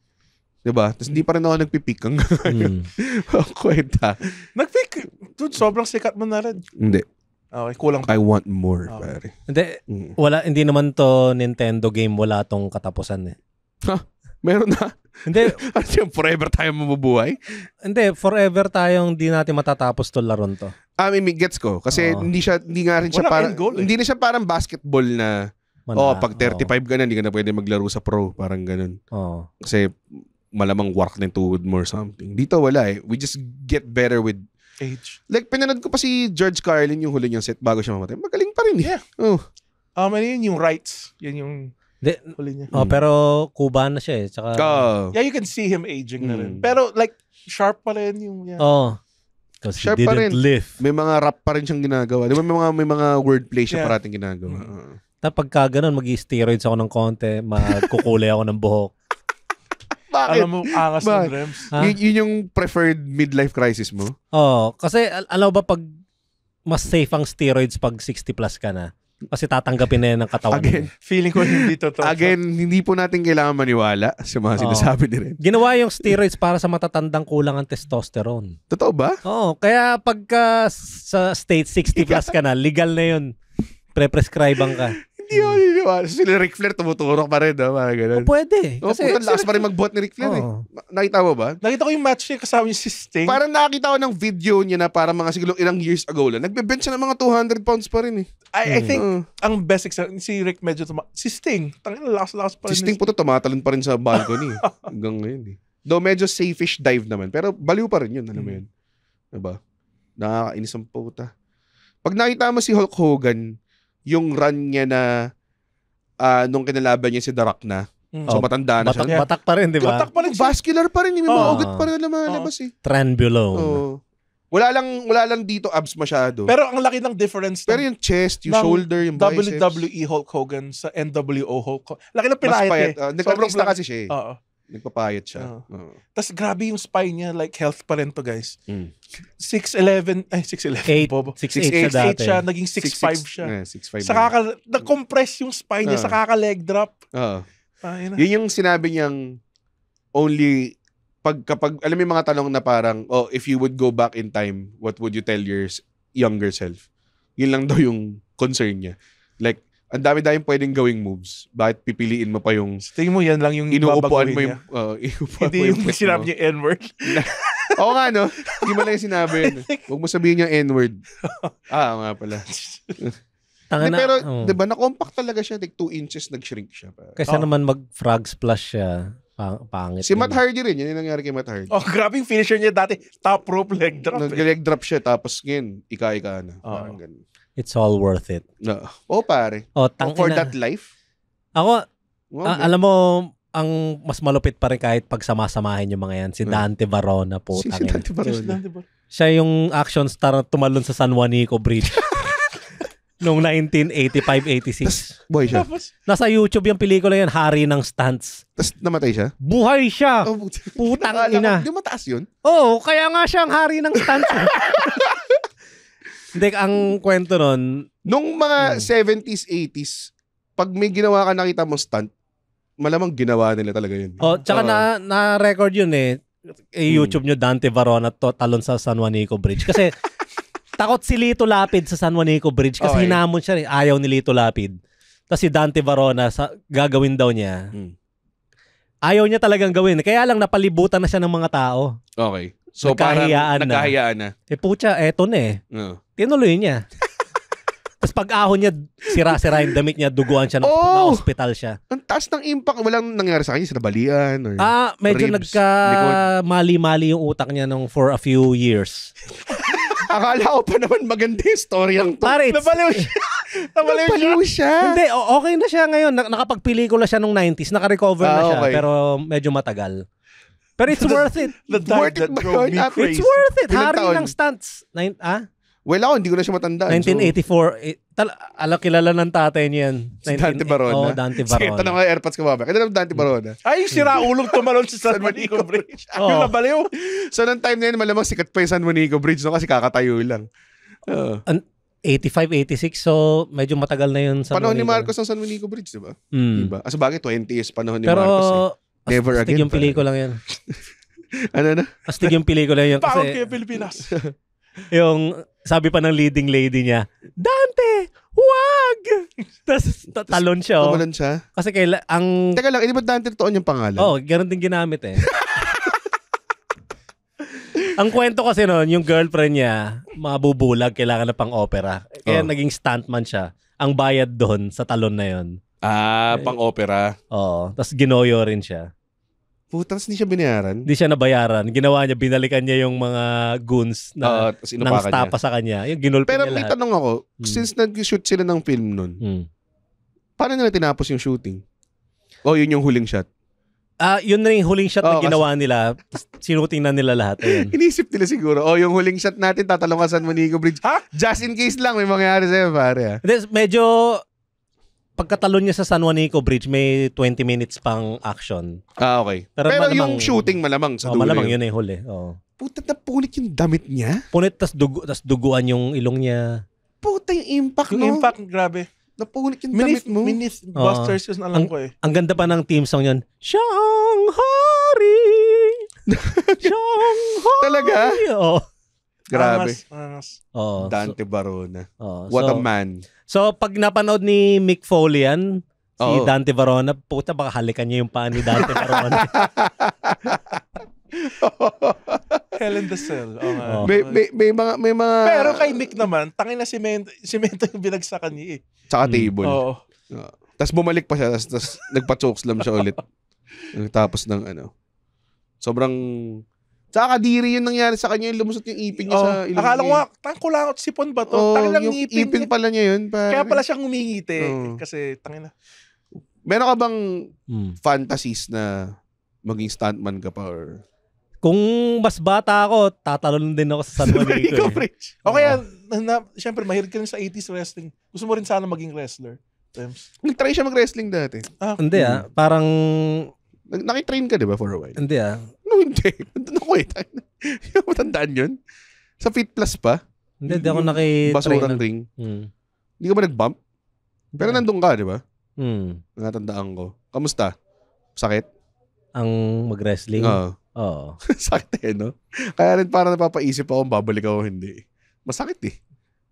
S1: Diba? Tapos hindi pa rin ako nagpipick hanggang mm. kwenta. Nagpick? Dude, sobrang sikat mo na rin. Hindi. Okay, kulang pa. I want more, okay. pare. Hindi,
S2: mm. wala, hindi naman to Nintendo game, wala tong katapusan eh. Huh? Meron na. Hindi. ano yung forever tayo mabubuhay? Hindi, forever tayong di natin matatapos to laro ah, to.
S1: I mean, gets ko. Kasi Oo. hindi
S2: siya, hindi nga rin siya Walang
S1: parang, eh. hindi na siya parang basketball na, Wala. oh, pag 35 ka na, hindi ka na pwede maglaro sa pro. Parang ganun. Oo. Kasi malamang work din to more something. Dito wala eh. We just get better with Age. Like, pinanood ko pa si George Carlin yung huli niyang set bago siya mamatay. Magaling pa rin eh. Yeah. Oh. Um, ano yun, yung rights. Yan yung De, huli niya. Oh, pero Cuban na siya eh. Tsaka, oh. Yeah, you can see him aging mm. na rin. Hmm. Pero like, sharp pa rin yung... Yeah. Oh. Because sharp he didn't pa rin. live. May mga rap pa rin siyang ginagawa. Di ba may mga, may mga wordplay siya yeah. parating ginagawa. Mm. Uh.
S2: Tapos pagka ganun, mag-steroids ako ng konti, magkukulay ako ng buhok.
S1: Bakit? Alam mo, angas ng dreams. Y- yun yung preferred midlife crisis mo?
S2: Oo. Oh, kasi al- alam ba pag mas safe ang steroids pag 60 plus ka na? Kasi
S1: tatanggapin na yan ng katawan. Again, niya. feeling ko hindi totoo. Again, hindi po natin kailangan maniwala sa mga sinasabi ni Red.
S2: Ginawa yung steroids para sa matatandang kulang ang testosterone. Totoo ba? Oo. Kaya pagka sa state 60 plus ka na, legal na yun. Pre-prescribe
S1: ka. Hindi ako niniwala. So, Ric Flair tumuturok pa rin, ha? Mga ganun. O, pwede. O, oh, kasi, puta, lakas pa rin magbuhat ni Ric Flair, oh. eh. Nakita mo ba? Nakita ko yung match niya kasama yung si Sting. Parang nakita ko ng video niya na parang mga siguro ilang years ago lang. Nagbe-bench siya ng mga 200 pounds pa rin, eh. I, I hmm. think, uh. ang best example, si Rick medyo tuma- Si Sting. Tangin, lakas-lakas pa rin. Si Sting puto tumatalon pa rin sa balcony. Eh. Hanggang ngayon, eh. Though medyo safe-ish dive naman. Pero baliw pa rin yun, alam mo hmm. yun. Diba? Nakakainis ang puta. Pag nakita mo si Hulk Hogan, yung run niya na uh, nung kinalaban niya si Darak na. Mm. So matanda na batak, siya. Batak pa rin, di ba? Batak pa rin. Vascular pa rin. May oh. Ah. maugot pa rin na oh. eh. Tranbulone. Oh. Wala lang wala lang dito abs masyado. Pero ang laki ng difference. Pero yung chest, yung shoulder, yung WWE biceps. WWE Hulk Hogan sa NWO Hulk Hogan. Laki ng pinahit eh. Uh, Nagka-mix na kasi siya eh. Oo. Nagpapayat siya. Uh-huh. Uh-huh. Tapos grabe yung spine niya. Like health pa rin to guys. Mm. 6'11, ay 6'11 po. 6'8 siya dati. siya, naging 6'5 siya. Yeah, 6'5. Sa kaka, na-compress yung spine niya uh-huh. sa kaka-leg drop. Oo. Uh-huh. Yun yung sinabi niyang only pag kapag alam mo yung mga tanong na parang oh if you would go back in time what would you tell your younger self yun lang daw yung concern niya like ang dami tayong pwedeng gawing moves. Bakit pipiliin mo pa yung... So, tingin mo, yan lang yung inuupuan mo yung... Uh, Hindi mo yung, yung sinabi niya N-word. Oo nga, no? Hindi mo lang yung sinabi yun. Huwag mo sabihin yung N-word. ah, nga pala. Tanga na, pero, oh. di ba, na-compact talaga siya. Like, 2 inches nag-shrink siya. Pa. Kasi oh.
S2: naman mag-frog splash siya. Pang, pangit. Si Matt
S1: Hardy rin. Yan yung nangyari kay Matt Hardy. Oh, grabe yung finisher niya dati. Top rope leg drop. Nag-leg eh. drop siya. Tapos ngayon, ika-ika na. Oh. Parang ganun
S2: it's all worth it.
S1: No. Oh, pare. Oh, tang oh, for that life?
S2: Ako, okay. a- alam mo, ang mas malupit pa rin kahit pag samasamahin yung mga yan, si ah. Dante Varona po. Si, si Dante Varona. Si Siya yung action star na tumalon sa San Juanico Bridge. noong 1985-86. Boy siya. Nasa YouTube yung pelikula yan, Hari ng Stunts. Tapos namatay siya? Buhay siya! Oh, putang ina. Di mataas yun? Oo,
S1: oh, kaya nga siya ang Hari ng Stunts. Hindi, ang kwento nun... Nung mga hmm. 70s, 80s, pag may ginawa ka nakita mo stunt, malamang ginawa nila talaga yun. Oh, tsaka
S2: uh, na, na-record yun eh. eh hmm. YouTube hmm. nyo, Dante Varona to, talon sa San Juanico Bridge. Kasi takot si Lito Lapid sa San Juanico Bridge kasi okay. hinamon siya. Eh. Ayaw ni Lito Lapid. Tapos si Dante Varona, sa, gagawin daw niya. Hmm. Ayaw niya talagang gawin. Kaya lang napalibutan na siya ng mga tao.
S1: Okay. So parang nagkahayaan na. nagkahayaan na.
S2: Eh putya, eto na eh. Uh. Tinuloy niya. Tapos pag ahon niya, sira-sira yung damit niya, duguan siya, na, oh, na hospital siya. Ang
S1: taas ng impact, walang nangyari
S2: sa kanya, sinabalian
S1: or Ah, medyo ribs, nagka-mali-mali
S2: yung utak niya nung for a few years.
S1: Akala ko pa naman maganda yung story ang to. Nabaliw siya. Nabaliw, Nabaliw siya. Hindi,
S2: okay na siya ngayon. Nakapagpelikula siya nung 90s. Nakarecover na ah, siya. Okay. Pero medyo matagal. Pero it's worth it. The time worth that drove me crazy. It's worth it. Hari taon? ng stunts. Nine, ah? Well, ako, hindi ko na siya matandaan. 1984. So. Eh, tal- ala, kilala ng tatay
S1: niya yan. 19, si Dante Barona. oh, Dante Barona. Sige, tanong ko yung airpods ko ba? Kailan Dante Barona? Ay, yung siraulong tumalon sa San Juanico Bridge. Ako oh. nabaliw. So, nung time na yun, malamang sikat pa yung San Juanico Bridge no, kasi
S2: kakatayo lang. Oh. An- 85, 86. So, medyo matagal na yun. sa panahon Monico. ni Marcos
S1: ang San Monico Bridge, di ba? Mm. Diba? Asa ah, bagay, 20 years panahon ni Pero, Marcos. Pero, eh. Never Astig again. yung
S2: pelikula ko lang yan. ano na? Astig yung pelikula ko Kasi, yan. kayo Pilipinas. yung sabi pa ng leading lady niya,
S1: Dante, wag!
S2: Tapos tatalon siya. Oh. Tumalon siya? Kasi kaila, ang... Teka lang, hindi ba Dante toon yung pangalan? Oo, oh, ganun din ginamit eh. ang kwento kasi noon, yung girlfriend niya, mabubulag, kailangan na pang opera. Kaya oh. naging stuntman siya. Ang bayad doon sa talon na yon. Ah, pang opera. Oo. Tapos ginoyo rin siya. Putang, hindi siya binayaran. Hindi siya nabayaran. Ginawa niya, binalikan niya yung mga goons na uh, nang stapa niya. sa kanya. Yung ginulpin Pero niya may lahat. tanong
S1: ako, hmm. since nag-shoot sila ng film nun, hmm. paano nila tinapos yung shooting? O oh, yun yung huling shot? Ah, uh, yun na yung huling shot oh, na ginawa kasi... nila.
S2: Sinuting na nila lahat. Ayun.
S1: Inisip nila siguro, oh, yung huling shot natin, tatalong mo San Bridge. Ha? Just in case lang, may mangyari sa'yo, pare. Ha? Ah. Medyo
S2: pagkatalon niya sa San Juanico Bridge, may 20 minutes pang action.
S1: Ah, okay. Pero, Pero malamang, yung shooting malamang sa oh, dulo. Malamang yun, yun eh, huli. Oh. Puta na punit yung damit niya.
S2: Punit, tas, dugu, tas duguan yung ilong niya.
S1: Puta yung impact, yung no? impact, grabe. Napunit yung minif, damit mo. Minif oh. busters oh. yun, alam ang, ko eh.
S2: Ang ganda pa ng team song yun.
S1: Shanghari! Shanghari! Talaga? Oo. Oh. Grabe. Angas,
S2: angas. Oh, Dante so, Barona. Oh, What so, a man. So pag napanood ni Mick Foley yan, si Oo. Dante Varona, puta baka halikan niya yung paa ni Dante Varona.
S1: Hell in the Cell. Oo nga. Oh. may, may, may mga, may mga, Pero kay Mick naman, tangin na simento, simento yung binagsakan niya eh. saka hmm. table. Oo. Ah. Tapos bumalik pa siya, tapos, tapos nagpa-chokeslam siya ulit. Tapos ng ano. Sobrang sa kadiri yung nangyari sa kanya, yung lumusot yung ipin niya oh, sa ilong. Akala ko, nga, tang kulangot sipon ba to? Oh, tang lang yung ipin, ipin pala niya yun. Parang, Kaya pala siyang umingiti. Oh. Kasi, tangin na. Meron ka bang hmm. fantasies na maging
S2: stuntman ka pa or... Kung mas bata ako, tatalon din ako sa San Juanico.
S1: eh. Okay, kaya, na, na, syempre, mahilig ka rin sa 80s wrestling. Gusto mo rin sana maging wrestler. Times. Nag-try siya mag-wrestling dati. Ah, Hindi hmm. ah.
S2: Parang... Nakitrain ka, di ba, for
S1: a while? Hindi ah. Ano hindi? Nandun ako eh. Matandaan yun? Sa Fit Plus pa? Hindi, hindi ako naki Basurang ring. Hmm. Hindi ka ba nag-bump? Pero nandun ka, di ba? Hmm. Natandaan ko. Kamusta? Sakit? Ang mag-wrestling? Oo. Oo. Sakit eh, no? Kaya rin parang napapaisip ako kung babalik ako hindi. Masakit eh.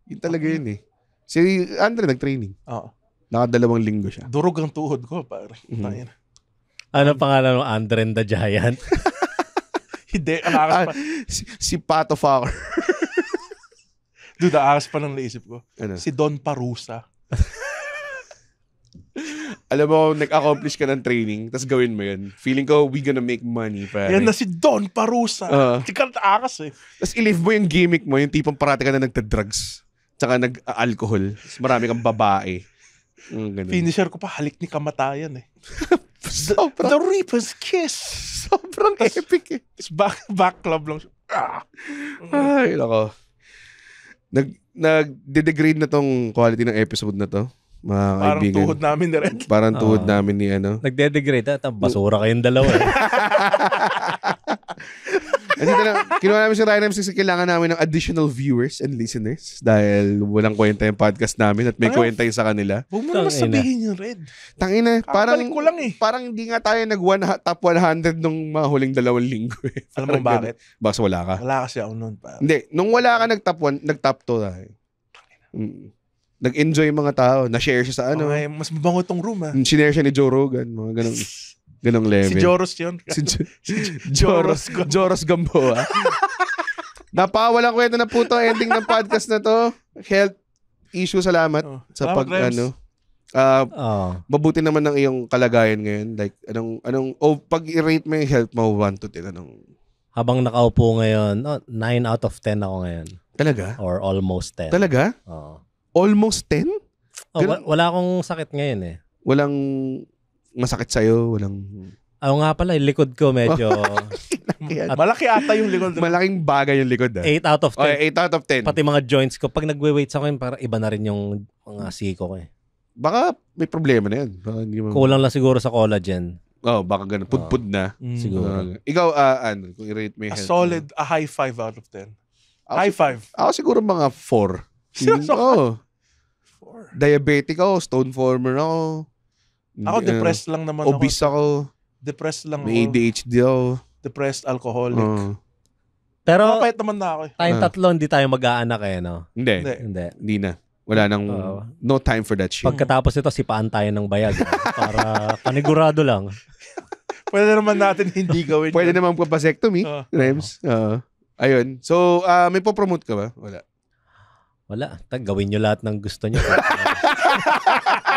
S1: Yun talaga okay. yun eh. Si Andre nag-training. Oo. Nakadalawang linggo siya. Durog ang tuhod ko, pare. Mm-hmm.
S2: Ano pangalan ng Andre and the Giant?
S1: Hindi, ang akas pa. Ah, si, si Pato Fowler. Dude, ang akas pa ng naisip ko. Ano? Si Don Parusa. Alam mo, nag-accomplish ka ng training, tapos gawin mo yun. Feeling ko, we gonna make money, pare. Yan na si Don Parusa. Uh, Hindi ka naakas eh. Tapos i-live mo yung gimmick mo, yung tipong parati ka na nagta-drugs. tsaka nag-alcohol, tapos marami kang babae. Mm, ganun. Finisher ko pa, halik ni kamatayan eh. Sobrang, The Reaper's Kiss. Sobrang tas, epic eh. Tapos back, back club lang siya. Ah! Ay, nako. Nag, nag-degrade na tong quality ng episode na to. Mga Parang kaibigan. tuhod namin na rin. Parang tuhod uh, namin ni ano. nag degrade At ah, basura kayong dalawa. Eh. Kasi talaga, kinuha namin si Ryan m kasi kailangan namin ng additional viewers and listeners dahil walang kwenta yung podcast namin at may Ano? kwenta yung sa kanila. Huwag mo naman sabihin yung red. Tangina, ah, parang, ko lang eh. parang hindi nga tayo nag one, top 100 nung mga huling dalawang linggo eh. Alam mo bakit? ganun. Basta wala ka. Wala kasi ako noon. pa. Hindi, nung wala ka nag-top 1, nag-top 2 eh. tayo. Mm. Nag-enjoy yung mga tao. Na-share siya sa ano. Okay, mas mabango tong room ah. Mm, Sinare siya ni Joe Rogan. Mga ganun. Ganong level. Si Joros yun. Si, jo- Joros. Joros Gamboa. Napawalang kwento na po to. Ending ng podcast na to. Health issue, salamat. Oh. Sa pag, ano. ah, ano. Uh, oh. Mabuti naman ng iyong kalagayan ngayon. Like, anong, anong, oh, pag i-rate mo yung health mo, 1 to 10, anong?
S2: Habang nakaupo ngayon, 9 oh, out of 10 ako ngayon. Talaga? Or almost 10. Talaga? Oo. Oh. Almost 10? Oh, Ganun? wala akong sakit ngayon eh.
S1: Walang masakit sa'yo, walang... Oo nga pala, yung likod ko medyo... At, Malaki ata yung likod. Malaking bagay yung likod. Ah.
S2: 8 out of 10. Okay, 8 out of 10. Pati mga joints ko. Pag nagwe-weight sa akin, para iba na rin yung mga siko ko eh. Baka
S1: may problema na yan. Baka hindi
S2: mo... Kulang lang siguro sa collagen. Oh, baka ganun. Pudpud oh. na. Mm. Siguro. Uh,
S1: ikaw, uh, ano, kung i-rate mo yung a health. solid, mo. a high 5 out of 10. Ako, high 5. Ako siguro mga 4. Seryoso ka? Oh. Diabetic ako, stone former ako. Ako uh, depressed lang naman obese ako. ako. Depressed lang May ako. May ADHD ako. Depressed alcoholic. Uh.
S2: Pero Mapait naman na ako. Eh. Tayong uh. tatlo hindi tayo mag-aanak eh, no? Hindi. Hindi. Hindi,
S1: hindi na. Wala nang, uh, no time for that shit. Pagkatapos ito, sipaan tayo ng bayad. para panigurado lang. Pwede naman natin hindi gawin. Pwede yun. naman papasectomy, uh, Rems. Uh, ayun. So, uh, may popromote ka ba? Wala. Wala. Tag, gawin nyo lahat ng gusto nyo.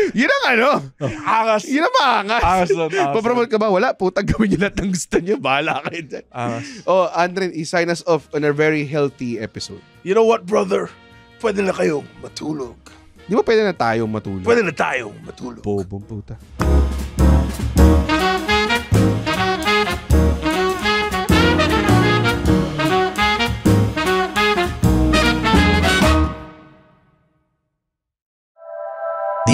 S1: yun ang ano. Oh. Angas. Yun ang maangas. Angas doon. Angas Papromote ka ba? Wala. Putang gawin niyo lahat ng gusto niyo. Bahala kayo dyan. Angas. Oh, Andren, i-sign us off on a very healthy episode. You know what, brother? Pwede na kayong matulog. Di ba pwede na tayong matulog? Pwede na tayong matulog. Bobong puta.